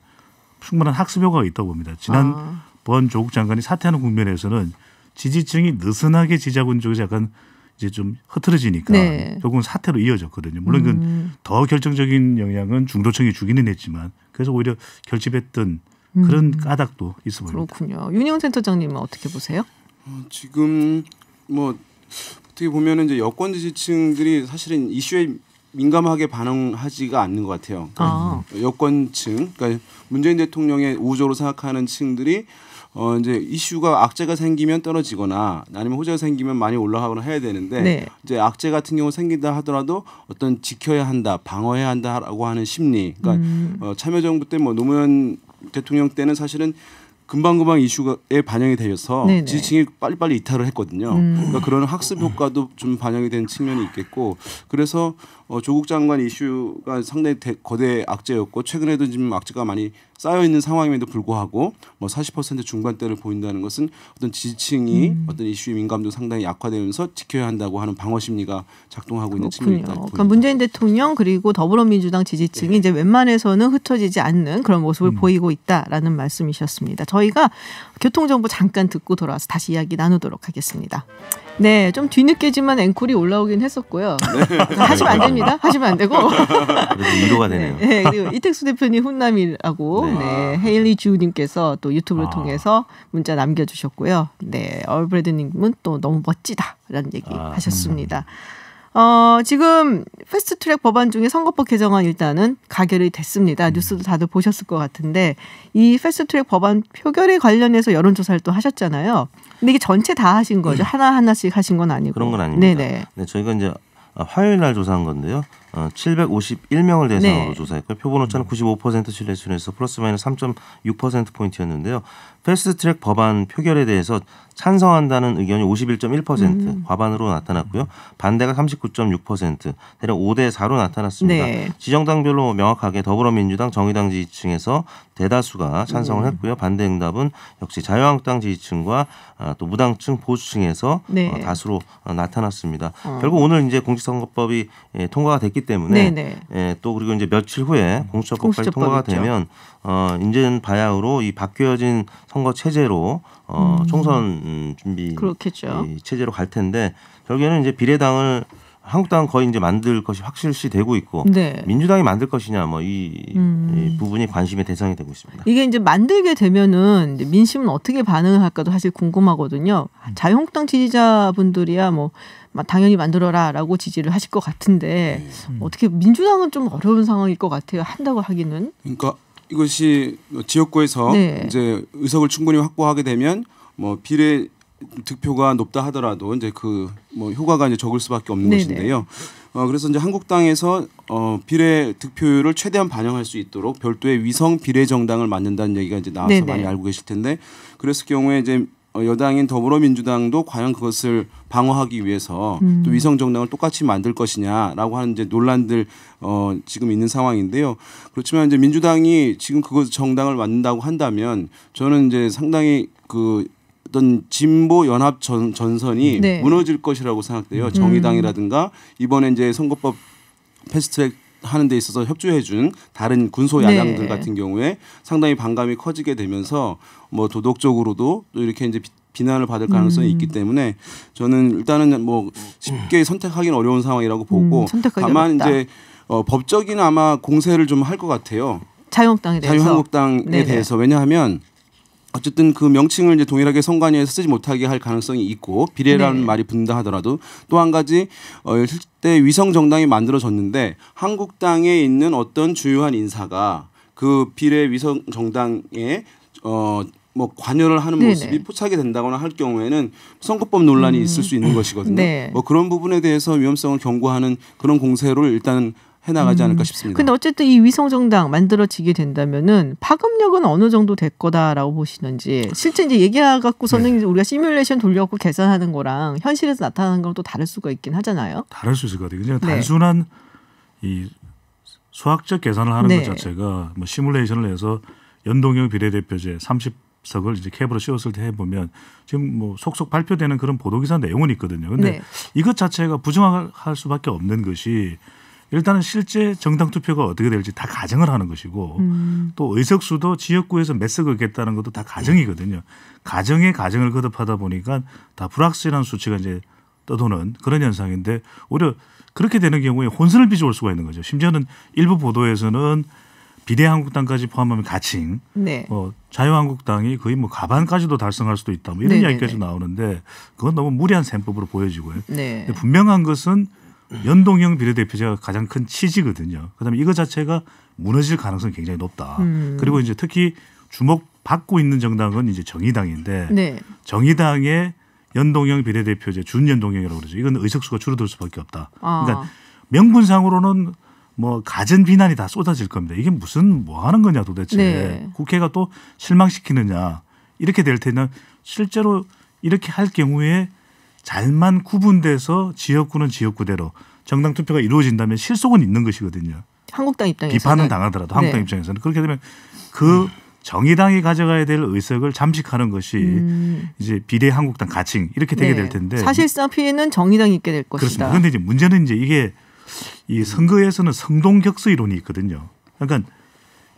충분한 학습 효과가 있다고 봅니다. 지난번 아. 조국 장관이 사퇴하는 국면에서는 지지층이 느슨하게 지지하쪽에 약간 이제 좀 흐트러지니까 네. 결국은 사태로 이어졌거든요. 물론 음. 더 결정적인 영향은 중도층이 주기는 했지만 그래서 오히려 결집했던 음. 그런 음. 까닭도 있어 보입니다. 그렇군요. 윤영 센터장님은 어떻게 보세요? 어, 지금 뭐 어떻게 보면은 이제 여권 지지층들이 사실은 이슈에 민감하게 반응하지가 않는 것 같아요. 아. 여권층, 그러니까 문재인 대통령의 우호로 생각하는 층들이 어 이제 이슈가 악재가 생기면 떨어지거나 아니면 호재가 생기면 많이 올라가거나 해야 되는데 네. 이제 악재 같은 경우 생긴다 하더라도 어떤 지켜야 한다, 방어해야 한다라고 하는 심리. 그러니까 음. 어 참여정부 때 뭐 노무현 대통령 때는 사실은 금방금방 이슈에 반영이 되어서 네네. 지지층이 빨리빨리 이탈을 했거든요. 음. 그러니까 그런 학습 효과도 좀 반영이 된 측면이 있겠고 그래서 어, 조국 장관 이슈가 상당히 대, 거대 악재였고 최근에도 지금 악재가 많이 쌓여 있는 상황임에도 불구하고 뭐40% 중반대를 보인다는 것은 어떤 지지층이 음. 어떤 이슈의 민감도 상당히 약화되면서 지켜야 한다고 하는 방어 심리가 작동하고 있는 측면이다. 그러니까 문재인 대통령 그리고 더불어민주당 지지층이 네. 이제 웬만해서는 흩어지지 않는 그런 모습을 음. 보이고 있다라는 말씀이셨습니다. 저희가 교통정보 잠깐 듣고 돌아와서 다시 이야기 나누도록 하겠습니다. 네, 좀 뒤늦게지만 앵콜이 올라오긴 했었고요. 네. 하시면 안 됩니다. 하시면 안 되고. 위로가 네, 되네요. 네, 그리고 이택수 대표님 훈남이라고 네. 네 헤일리 주우님께서 또 유튜브를 아. 통해서 문자 남겨주셨고요. 네, 얼브레드님은 또 너무 멋지다라는 얘기 아. 음. 하셨습니다. 음. 어, 지금 패스트 트랙 법안 중에 선거법 개정안 일단은 가결이 됐습니다. 뉴스도 다들 보셨을 것 같은데 이 패스트 트랙 법안 표결에 관련해서 여론조사를 또 하셨잖아요. 근데 이게 전체 다 하신 거죠? 음. 하나하나씩 하신 건 아니고. 그런 건 아닙니다. 네네. 네, 저희가 이제 화요일 날 조사한 건데요. 어, 751명을 대상으로 네. 조사했고요. 표본 오차는 95% 신뢰 수준에서 플러스 마이너스 3.6% 포인트였는데요. 패스트트랙 법안 표결에 대해서 찬성한다는 의견이 51.1% 음. 과반으로 나타났고요. 반대가 39.6% 대략 5대 4로 나타났습니다. 네. 지정당별로 뭐 명확하게 더불어민주당, 정의당 지지층에서 대다수가 찬성을 음. 했고요. 반대 응답은 역시 자유한국당 지지층과 아, 또 무당층 보수층에서 네. 어, 다수로 어, 나타났습니다. 어. 결국 오늘 이제 공직선거법이 예, 통과가 됐기 때문에 네네. 예, 또 그리고 이제 며칠 후에 공수처법까지 통과가 있죠. 되면 어인제는 바야흐로 이 바뀌어진 선거 체제로 어 음. 총선 음, 준비 그렇겠죠. 체제로 갈 텐데 결국에는 이제 비례당을 한국당은 거의 이제 만들 것이 확실시 되고 있고 네. 민주당이 만들 것이냐 뭐이 음. 부분이 관심의 대상이 되고 있습니다. 이게 이제 만들게 되면은 이제 민심은 어떻게 반응 할까도 사실 궁금하거든요. 음. 자유한국당 지지자분들이야 뭐 당연히 만들어라라고 지지를 하실 것 같은데 음. 어떻게 민주당은 좀 어려운 상황일 것 같아요. 한다고 하기는. 그러니까 이것이 지역구에서 네. 이제 의석을 충분히 확보하게 되면 뭐 비례 득표가 높다 하더라도 이제 그 뭐 효과가 이제 적을 수밖에 없는 네네. 것인데요. 어 그래서 이제 한국당에서 어 비례 득표율을 최대한 반영할 수 있도록 별도의 위성 비례 정당을 만든다는 얘기가 이제 나와서 네네. 많이 알고 계실 텐데 그랬을 경우에 이제 어, 여당인 더불어민주당도 과연 그것을 방어하기 위해서 음. 또 위성 정당을 똑같이 만들 것이냐라고 하는 이제 논란들 어 지금 있는 상황인데요. 그렇지만 이제 민주당이 지금 그것 정당을 만든다고 한다면 저는 이제 상당히 그 어떤 진보 연합 전, 전선이 네. 무너질 것이라고 생각돼요. 음. 정의당이라든가 이번에 이제 선거법 패스트트랙 하는 데 있어서 협조해 준 다른 군소 네. 야당들 네. 같은 경우에 상당히 반감이 커지게 되면서 뭐 도덕적으로도 또 이렇게 이제 비난을 받을 가능성이 음. 있기 때문에 저는 일단은 뭐 쉽게 선택하기는 어려운 상황이라고 음, 보고 음, 다만 어렵다. 이제 어, 법적인 아마 공세를 좀 할 것 같아요. 자유한국당에 대해서. 자유한국당에 네네. 네. 대해서 왜냐하면 어쨌든 그 명칭을 이제 동일하게 선관위에서 쓰지 못하게 할 가능성이 있고 비례라는 네. 말이 붙는다 하더라도 또 한 가지 어 실제 위성 정당이 만들어졌는데 한국당에 있는 어떤 주요한 인사가 그 비례 위성 정당에 어뭐 관여를 하는 네, 모습이 네네. 포착이 된다거나 할 경우에는 선거법 논란이 음. 있을 수 있는 것이거든요. 네. 뭐 그런 부분에 대해서 위험성을 경고하는 그런 공세를 일단 해나가지 음. 않을까 싶습니다. 근데 어쨌든 이 위성정당 만들어지게 된다면은 파급력은 어느 정도 될 거다라고 보시는지 실제 이제 얘기해갖고서는 네. 우리가 시뮬레이션 돌려갖고 계산하는 거랑 현실에서 나타나는 건또 다를 수가 있긴 하잖아요. 다를 수 있을 것 같아요. 그냥 네. 단순한 이 수학적 계산을 하는 네. 것 자체가 뭐 시뮬레이션을 해서 연동형 비례대표제 30석을 이제 캡으로 씌웠을 때 해보면 지금 뭐 속속 발표되는 그런 보도기사 내용은 있거든요. 근데 네. 이것 자체가 부정할 수밖에 없는 것이 일단은 실제 정당 투표가 어떻게 될지 다 가정을 하는 것이고 음. 또 의석수도 지역구에서 몇 석을 겠다는 것도 다 가정이거든요. 가정에 가정을 거듭하다 보니까 다 불확실한 수치가 이제 떠도는 그런 현상인데 오히려 그렇게 되는 경우에 혼선을 빚어올 수가 있는 거죠. 심지어는 일부 보도에서는 비례한국당까지 포함하면 가칭, 네. 어, 자유한국당이 거의 뭐 가반까지도 달성할 수도 있다, 뭐 이런 네네네. 네, 이야기까지 네. 나오는데 그건 너무 무리한 셈법으로 보여지고요. 네. 근데 분명한 것은 연동형 비례대표제가 가장 큰 취지거든요. 그다음에 이거 자체가 무너질 가능성이 굉장히 높다. 음. 그리고 이제 특히 주목 받고 있는 정당은 이제 정의당인데 네. 정의당의 연동형 비례대표제 준연동형이라고 그러죠. 이건 의석수가 줄어들 수밖에 없다. 아. 그러니까 명분상으로는 뭐 가진 비난이 다 쏟아질 겁니다. 이게 무슨 뭐 하는 거냐 도대체 네. 국회가 또 실망시키느냐 이렇게 될 테면 실제로 이렇게 할 경우에 잘만 구분돼서 지역구는 지역구대로 정당 투표가 이루어진다면 실속은 있는 것이거든요. 한국당 입장에서 비판은 당하더라도 한국당 네. 입장에서는 그렇게 되면 그 정의당이 가져가야 될 의석을 잠식하는 것이 음. 이제 비례 한국당 가칭 이렇게 되게 네. 될 텐데 사실상 피해는 정의당이 있게 될 것이다. 그렇습니다. 그런데 이제 문제는 이제 이게 이 선거에서는 성동격수 이론이 있거든요. 그러니까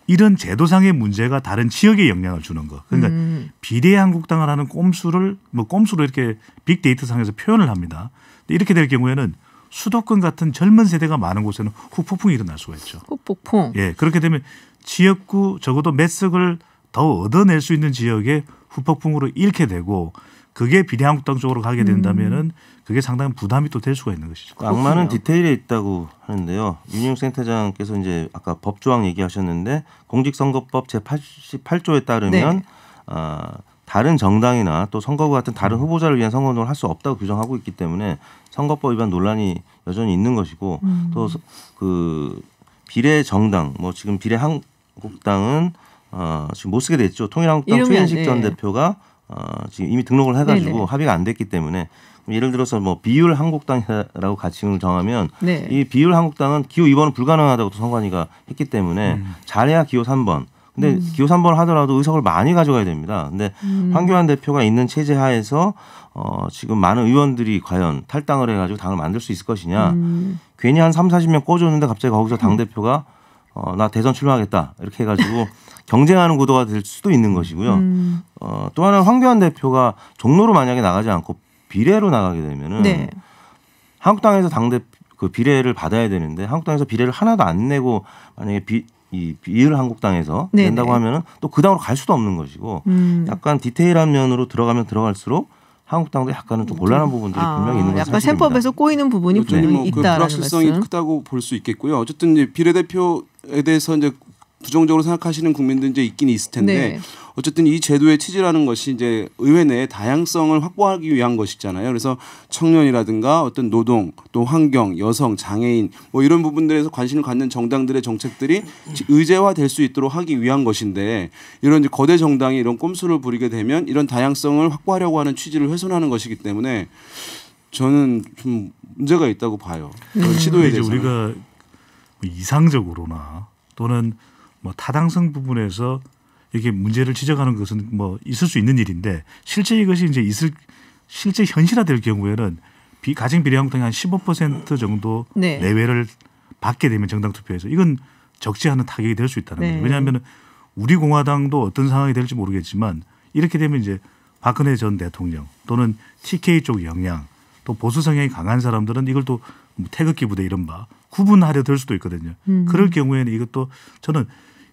이런 제도상의 문제가 다른 지역에 영향을 주는 거. 그러니까 음. 비례 한국당을 하는 꼼수를 뭐 꼼수로 이렇게 빅데이터 상에서 표현을 합니다. 이렇게 될 경우에는 수도권 같은 젊은 세대가 많은 곳에는 후폭풍이 일어날 수가 있죠. 후폭풍. 예, 그렇게 되면 지역구 적어도 몇 석을 더 얻어낼 수 있는 지역에 후폭풍으로 잃게 되고 그게 비례한국당 쪽으로 가게 된다면은 음. 그게 상당히 부담이 또 될 수가 있는 것이죠. 그 악마는 디테일에 있다고 하는데요. 윤영 센터장께서 이제 아까 법조항 얘기하셨는데 공직선거법 제 88조에 따르면 네. 어, 다른 정당이나 또선거구 같은 다른 후보자를 위한 선거운동을 할 수 없다고 규정하고 있기 때문에 선거법 위반 논란이 여전히 있는 것이고 음. 또그 비례 정당 뭐 지금 비례 한국당은 어, 지금 못 쓰게 됐죠. 통일한국당 최현식 네. 전 대표가 어, 지금 이미 등록을 해가지고 네네. 합의가 안 됐기 때문에 예를 들어서 뭐 비율 한국당이라고 가칭을 정하면 네. 이 비율 한국당은 기호 2번은 불가능하다고 선관위가 했기 때문에 음. 잘해야 기호 3번. 근데 음. 기호 3번을 하더라도 의석을 많이 가져가야 됩니다. 근데 음. 황교안 대표가 있는 체제 하에서 어, 지금 많은 의원들이 과연 탈당을 해가지고 당을 만들 수 있을 것이냐. 음. 괜히 한 3, 40명 꿔줬는데 갑자기 거기서 당대표가 어, 나 대선 출마하겠다. 이렇게 해가지고 경쟁하는 구도가 될 수도 있는 것이고요. 음. 어, 또 하나 황교안 대표가 종로로 만약에 나가지 않고 비례로 나가게 되면은 네. 한국당에서 당대 그 비례를 받아야 되는데 한국당에서 비례를 하나도 안 내고 만약에 비, 이 비일 한국당에서 네네. 낸다고 네. 하면은 또그 당으로 갈 수도 없는 것이고 음. 약간 디테일한 면으로 들어가면 들어갈수록 한국당도 약간은 좀 곤란한 부분들이 아, 분명히 있는 것같 약간 사실입니다. 셈법에서 꼬이는 부분이 그렇죠. 분명히 네. 있다라는 그 불확실성이 말씀. 크다고 볼 수 있겠고요. 어쨌든 이제 비례대표에 대해서 이제 부정적으로 생각하시는 국민도 이제 있긴 있을 텐데 네. 어쨌든 이 제도의 취지라는 것이 이제 의회 내의 다양성을 확보하기 위한 것이잖아요. 그래서 청년이라든가 어떤 노동 또 환경, 여성, 장애인 뭐 이런 부분들에서 관심을 갖는 정당들의 정책들이 의제화될 수 있도록 하기 위한 것인데 이런 이제 거대 정당이 이런 꼼수를 부리게 되면 이런 다양성을 확보하려고 하는 취지를 훼손하는 것이기 때문에 저는 좀 문제가 있다고 봐요. 그런 음. 시도에 대해서 우리가 뭐 이상적으로나 또는 뭐 타당성 부분에서 이렇게 문제를 지적하는 것은 뭐 있을 수 있는 일인데 실제 이것이 이제 있을 실제 현실화될 경우에는 비, 가정 비례한국당이 한15% 정도 네. 내외를 받게 되면 정당 투표에서 이건 적지 않은 타격이 될 수 있다는 네. 거죠. 왜냐하면 우리 공화당도 어떤 상황이 될지 모르겠지만 이렇게 되면 이제 박근혜 전 대통령 또는 TK 쪽 영향 또 보수 성향이 강한 사람들은 이걸 또 태극기 부대 이른바 구분하려 될 수도 있거든요. 음. 그럴 경우에는 이것도 저는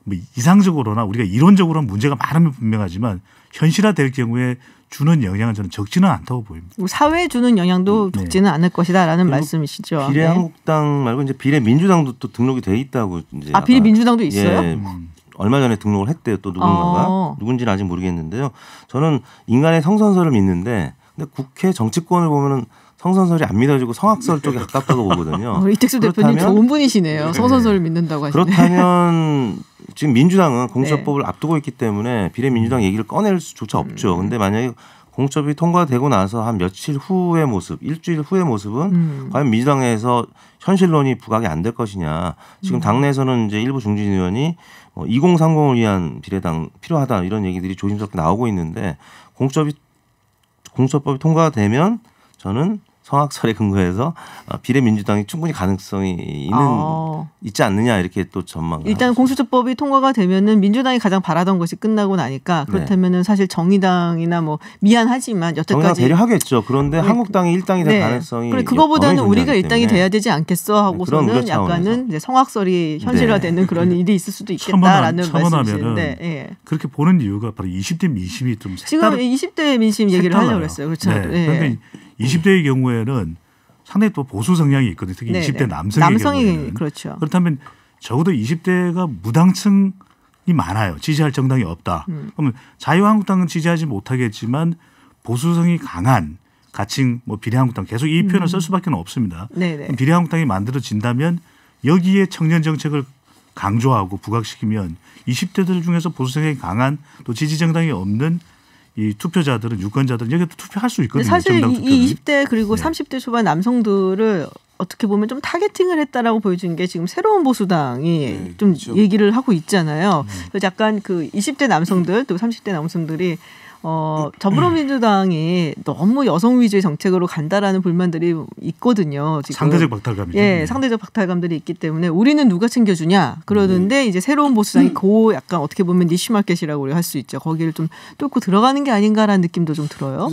뭐 이상적으로나 우리가 이론적으로는 문제가 많으면 분명하지만 현실화될 경우에 주는 영향은 저는 적지는 않다고 보입니다. 사회에 주는 영향도 음, 네. 적지는 않을 것이다라는 말씀이시죠. 네. 비례한국당 네. 말고 이제 비례민주당도 또 등록이 돼 있다고 이제 아 비례민주당도 있어요? 예, 음. 얼마 전에 등록을 했대요. 또 누군가가 어. 누군지는 아직 모르겠는데요. 저는 인간의 성선설을 믿는데 근데 국회 정치권을 보면은 성선설이 안 믿어지고 성악설 쪽에 네. 가깝다고 보거든요. 어, 이택수 대표님 좋은 분이시네요. 네. 성선설을 믿는다고 하시네 그렇다면 지금 민주당은 공수처법을 네. 앞두고 있기 때문에 비례민주당 얘기를 꺼낼 수조차 음. 없죠. 음. 근데 만약에 공수처법이 통과되고 나서 한 며칠 후의 모습, 일주일 후의 모습은 음. 과연 민주당에서 현실론이 부각이 안 될 것이냐. 지금 음. 당내에서는 이제 일부 중진 의원이 2030을 뭐 위한 비례당 필요하다 이런 얘기들이 조심스럽게 나오고 있는데 공수처법이 공수처법이 통과되면 저는 성악설에 근거해서 어, 비례민주당이 충분히 가능성이 있는 아. 있지 않느냐 이렇게 또전망 일단 하 공수처법이 통과가 되면은 민주당이 가장 바라던 것이 끝나고 나니까 네. 그렇다면은 네. 사실 정의당이나 뭐 미안하지만 여태까지 배려하겠죠. 그런데 네. 한국당이 일당이 될 네. 가능성이 그래 그거보다는 우리가 일당이 돼야 되지 않겠어 네, 하고서는 약간은 이제 성악설이 현실화되는 네. 그런 일이 있을 수도 있겠다라는 말씀이신데 예. 그렇게 보는 이유가 바로 20대 민심이 좀 색다른, 지금 20대 민심 색다르네요. 얘기 하려고 그어요 그렇죠. 네. 네. 20대의 경우에는 상당히 또 보수 성향이 있거든요. 특히 네네. 20대 남성의 남성이 경우에는. 그렇죠. 그렇다면 적어도 20대가 무당층이 많아요. 지지할 정당이 없다. 음. 그러면 자유한국당은 지지하지 못하겠지만 보수성이 강한 가칭 뭐 비례한국당 계속 이 표현을 음. 쓸 수밖에 없습니다. 네, 네. 비례한국당이 만들어진다면 여기에 청년 정책을 강조하고 부각시키면 20대들 중에서 보수성이 강한 또 지지 정당이 없는 이 투표자들은 유권자들은 여기도 투표할 수 있거든요. 사실 이, 이 20대 그리고 네. 30대 초반 남성들을 어떻게 보면 좀 타겟팅을 했다라고 보여준 게 지금 새로운 보수당이 네, 좀 그렇죠. 얘기를 하고 있잖아요. 음. 그래서 약간 그 20대 남성들 또 30대 남성들이 어, 더불어민주당이 너무 여성 위주의 정책으로 간다라는 불만들이 있거든요. 지금. 상대적 박탈감이죠. 예, 네. 상대적 박탈감들이 있기 때문에 우리는 누가 챙겨주냐 그러는데 음. 이제 새로운 보수당이 음. 그 약간 어떻게 보면 니시마켓이라고 우리가 할 수 있죠. 거기를 좀 뚫고 들어가는 게 아닌가라는 느낌도 좀 들어요.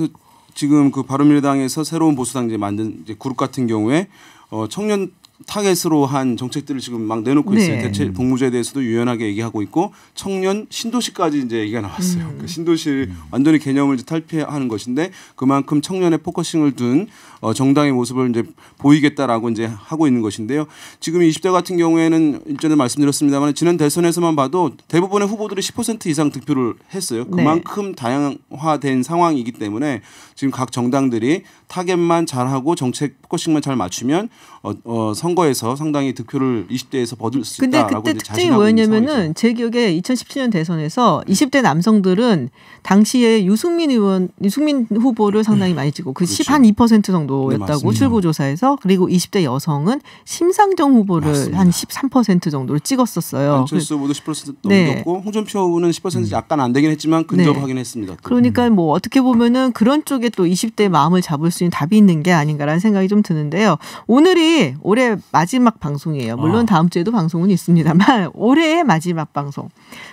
지금 그 바른미래당에서 새로운 보수당 이제 만든 이제 그룹 같은 경우에 어, 청년 타겟으로 한 정책들을 지금 막 내놓고 있어요. 네. 대체 복무제에 대해서도 유연하게 얘기하고 있고 청년 신도시까지 이제 얘기가 나왔어요. 음. 그러니까 신도시 완전히 개념을 이제 탈피하는 것인데 그만큼 청년의 포커싱을 둔 어, 정당의 모습을 이제 보이겠다라고 이제 하고 있는 것인데요. 지금 20대 같은 경우에는 일전에 말씀드렸습니다만 지난 대선에서만 봐도 대부분의 후보들이 10% 이상 득표를 했어요. 네. 그만큼 네. 다양화된 상황이기 때문에 지금 각 정당들이 타겟만 잘하고 정책 포커싱만 잘 맞추면 어, 어, 선거에서 상당히 득표를 20대에서 거을수 있다라고 그때 특징이 뭐였냐면은 제 기억에 2017년 대선에서 20대 남성들은 당시에 유승민 의원 유승민 후보를 상당히 많이 찍고 그한2 그렇죠. 네, 정도였다고 네, 출구조사에서 그리고 20대 여성은 심상정 후보를 맞습니다. 한13% 정도를 찍었었어요. 안철수 후보도 10% 넘겼고 네. 홍준표 후보는 10% 음. 약간 안 되긴 했지만 근접하긴 네. 했습니다. 또. 그러니까 뭐 어떻게 보면은 그런 쪽에 또 20대 마음을 잡을 수수 있는 답이 있는 게 아닌가라는 생각이 좀 드는데요. 오늘이 올해 마지막 방송이에요. 물론 아. 다음 주에도 방송은 있습니다만 올해의 마지막 방송.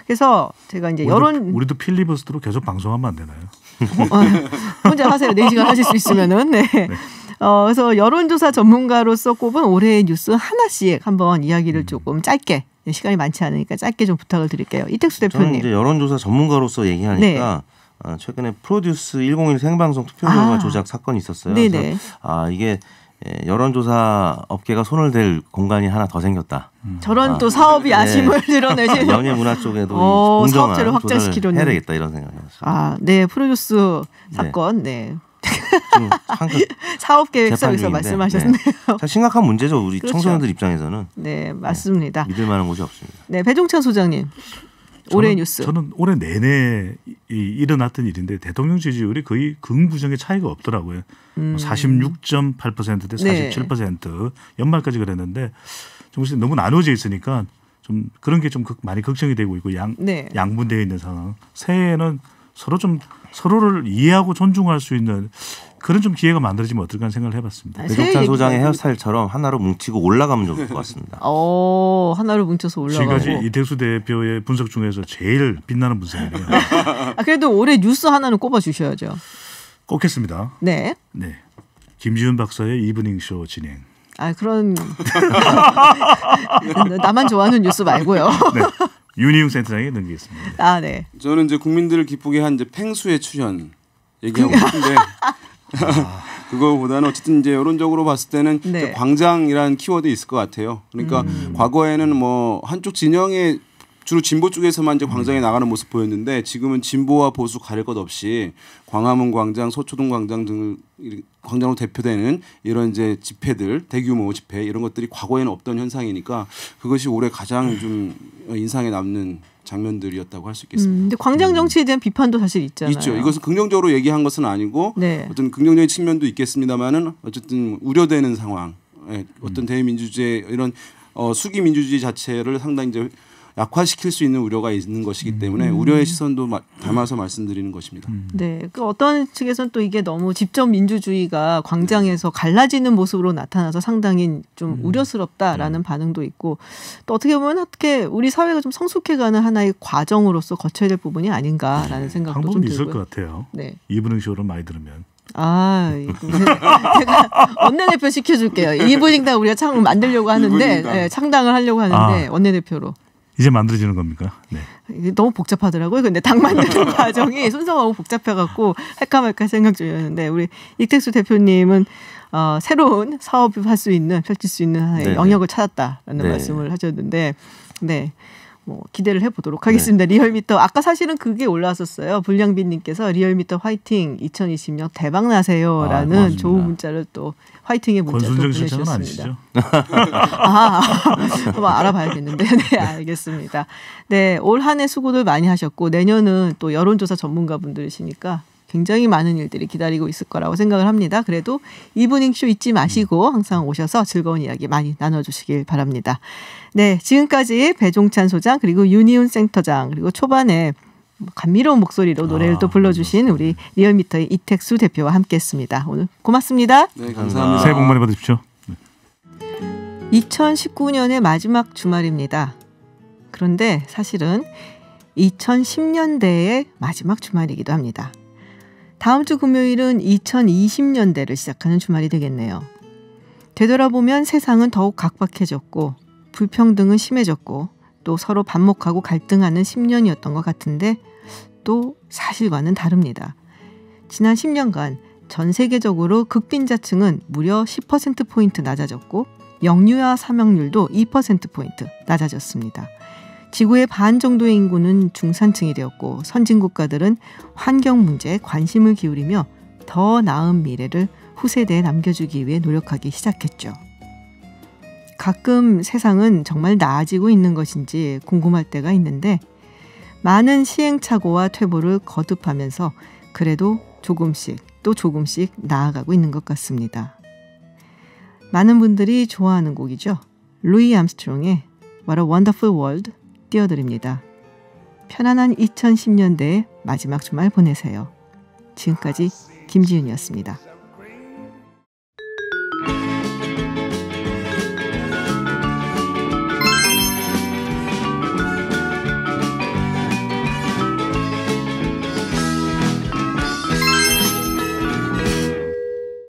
그래서 제가 이제 우리도, 여론 우리도 필리버스트로 계속 방송하면 안 되나요? 어, 어, 혼자 하세요. 4시간 하실 수 있으면은. 네. 네. 어, 그래서 여론조사 전문가로서 꼽은 올해의 뉴스 하나씩 한번 이야기를 음. 조금 짧게 시간이 많지 않으니까 짧게 좀 부탁을 드릴게요. 이택수 대표님. 저는 이제 여론조사 전문가로서 얘기하니까 네. 아, 최근에 프로듀스 101 생방송 투표 결과 아. 조작 사건이 있었어요. 네네. 아 이게 예, 여론조사 업계가 손을 댈 공간이 하나 더 생겼다. 음. 저런 아, 또 사업이 아심을 예. 네. 드러내시는 연예 문화 쪽에도 어, 공정한 확장시키려는 해야 되겠다 이런 생각을 했습니 아, 네 프로듀스 네. 사건, 네. 네. 사업 계획서에서 말씀하셨네요. 네. 심각한 문제죠 우리 그렇죠. 청소년들 입장에서는. 네, 네. 맞습니다. 네, 믿을 만한 곳이 없습니다. 네 배종찬 소장님. 올해 뉴스. 저는 올해 내내 이, 일어났던 일인데 대통령 지지율이 거의 긍부정의 차이가 없더라고요. 뭐 음. 46.8%대 47% 네. 연말까지 그랬는데 정말 너무 나눠져 있으니까 좀 그런 게 좀 많이 걱정이 되고 있고 양 네. 양분되어 있는 상황. 새해에는 서로 좀 서로를 이해하고 존중할 수 있는 그런 좀 기회가 만들어지면 어떨까 생각을 해봤습니다. 배 아, 백옥찬 소장의 헤어스타일처럼 하나로 뭉치고 올라가면 좋을 것 같습니다. 어, 하나로 뭉쳐서 올라가고. 지금까지 이택수 대표의 분석 중에서 제일 빛나는 분석이네요. 아, 그래도 올해 뉴스 하나는 꼽아 주셔야죠. 꼽겠습니다. 네. 네. 김지훈 박사의 이브닝 쇼 진행. 아 그런 나만 좋아하는 뉴스 말고요. 네. 윤희웅 센터장에 넘기겠습니다. 아 네. 저는 이제 국민들을 기쁘게 한 이제 팽수의 출연 얘기하고 싶은데 그거보다는 어쨌든 이제 여론적으로 봤을 때는 네. 광장이라는 키워드 있을 것 같아요. 그러니까 음. 과거에는 뭐 한쪽 진영에 주로 진보 쪽에서만 이제 광장에 음. 나가는 모습 보였는데 지금은 진보와 보수 가릴 것 없이 광화문 광장, 서초동 광장 등 광장으로 대표되는 이런 이제 집회들 대규모 집회 이런 것들이 과거에는 없던 현상이니까 그것이 올해 가장 좀 음. 인상에 남는 장면들이었다고 할수 음, 있겠습니다. 음, 근데 광장 음. 정치에 대한 비판도 사실 있잖아요. 있죠. 이것은 긍정적으로 얘기한 것은 아니고 네. 어떤 긍정적인 측면도 있겠습니다만은 어쨌든 우려되는 상황. 예, 어떤 음. 대민주주의 이런 어, 수기민주주의 자체를 상당히 이제 약화시킬 수 있는 우려가 있는 것이기 음. 때문에 음. 우려의 시선도 네. 담아서 말씀드리는 것입니다. 음. 네, 그 어떤 측에서는 또 이게 너무 직접 민주주의가 광장에서 네. 갈라지는 모습으로 나타나서 상당히 좀 음. 우려스럽다라는 네. 반응도 있고 또 어떻게 보면 어떻게 우리 사회가 좀 성숙해가는 하나의 과정으로서 거쳐야 될 부분이 아닌가라는 생각도 좀 들고요. 있을 것 같아요. 네, 이분의 쇼를 많이 들으면. 아, 제가 원내대표 시켜줄게요. 이분당 우리가 창 만들려고 하는데 네, 창당을 하려고 하는데 아. 원내대표로. 이제 만들어지는 겁니까? 네. 너무 복잡하더라고요. 근데 당 만드는 과정이 순서가 너 복잡해갖고 할까 말까 생각 중이었는데 우리 이택수 대표님은 어, 새로운 사업할 을수 있는 펼칠 수 있는 네, 네. 영역을 찾았다라는 네 말씀을 하셨는데 네. 뭐 기대를 해보도록 하겠습니다. 네. 리얼미터 아까 사실은 그게 올라왔었어요. 불량빈님께서 리얼미터 화이팅 2020년 대박 나세요라는 아, 좋은 문자를 또 화이팅의 문자로 보내주셨습니다. 아, 한번 알아봐야겠는데, 네 알겠습니다. 네 올 한 해 수고들 많이 하셨고 내년은 또 여론조사 전문가분들이시니까 굉장히 많은 일들이 기다리고 있을 거라고 생각을 합니다. 그래도 이브닝 쇼 잊지 마시고 음. 항상 오셔서 즐거운 이야기 많이 나눠주시길 바랍니다. 네, 지금까지 배종찬 소장 그리고 유니온 센터장 그리고 초반에 뭐 감미로운 목소리로 아, 노래를 아, 또 불러주신 우리 리얼미터의 이택수 대표와 함께했습니다. 오늘 고맙습니다. 네, 감사합니다. 새해 복 많이 받으십시오. 2019년의 마지막 주말입니다. 그런데 사실은 2010년대의 마지막 주말이기도 합니다. 다음 주 금요일은 2020년대를 시작하는 주말이 되겠네요. 되돌아보면 세상은 더욱 각박해졌고 불평등은 심해졌고 또 서로 반목하고 갈등하는 10년이었던 것 같은데 또 사실과는 다릅니다. 지난 10년간 전 세계적으로 극빈자층은 무려 10%포인트 낮아졌고 영유아 사망률도 2%포인트 낮아졌습니다. 지구의 반 정도의 인구는 중산층이 되었고 선진 국가들은 환경 문제에 관심을 기울이며 더 나은 미래를 후세대에 남겨주기 위해 노력하기 시작했죠. 가끔 세상은 정말 나아지고 있는 것인지 궁금할 때가 있는데 많은 시행착오와 퇴보를 거듭하면서 그래도 조금씩 또 조금씩 나아가고 있는 것 같습니다. 많은 분들이 좋아하는 곡이죠. 루이 암스트롱의 What a Wonderful World 띄워드립니다. 편안한 2 0 1 0년대 마지막 주말 보내세요. 지금까지 김지윤이었습니다.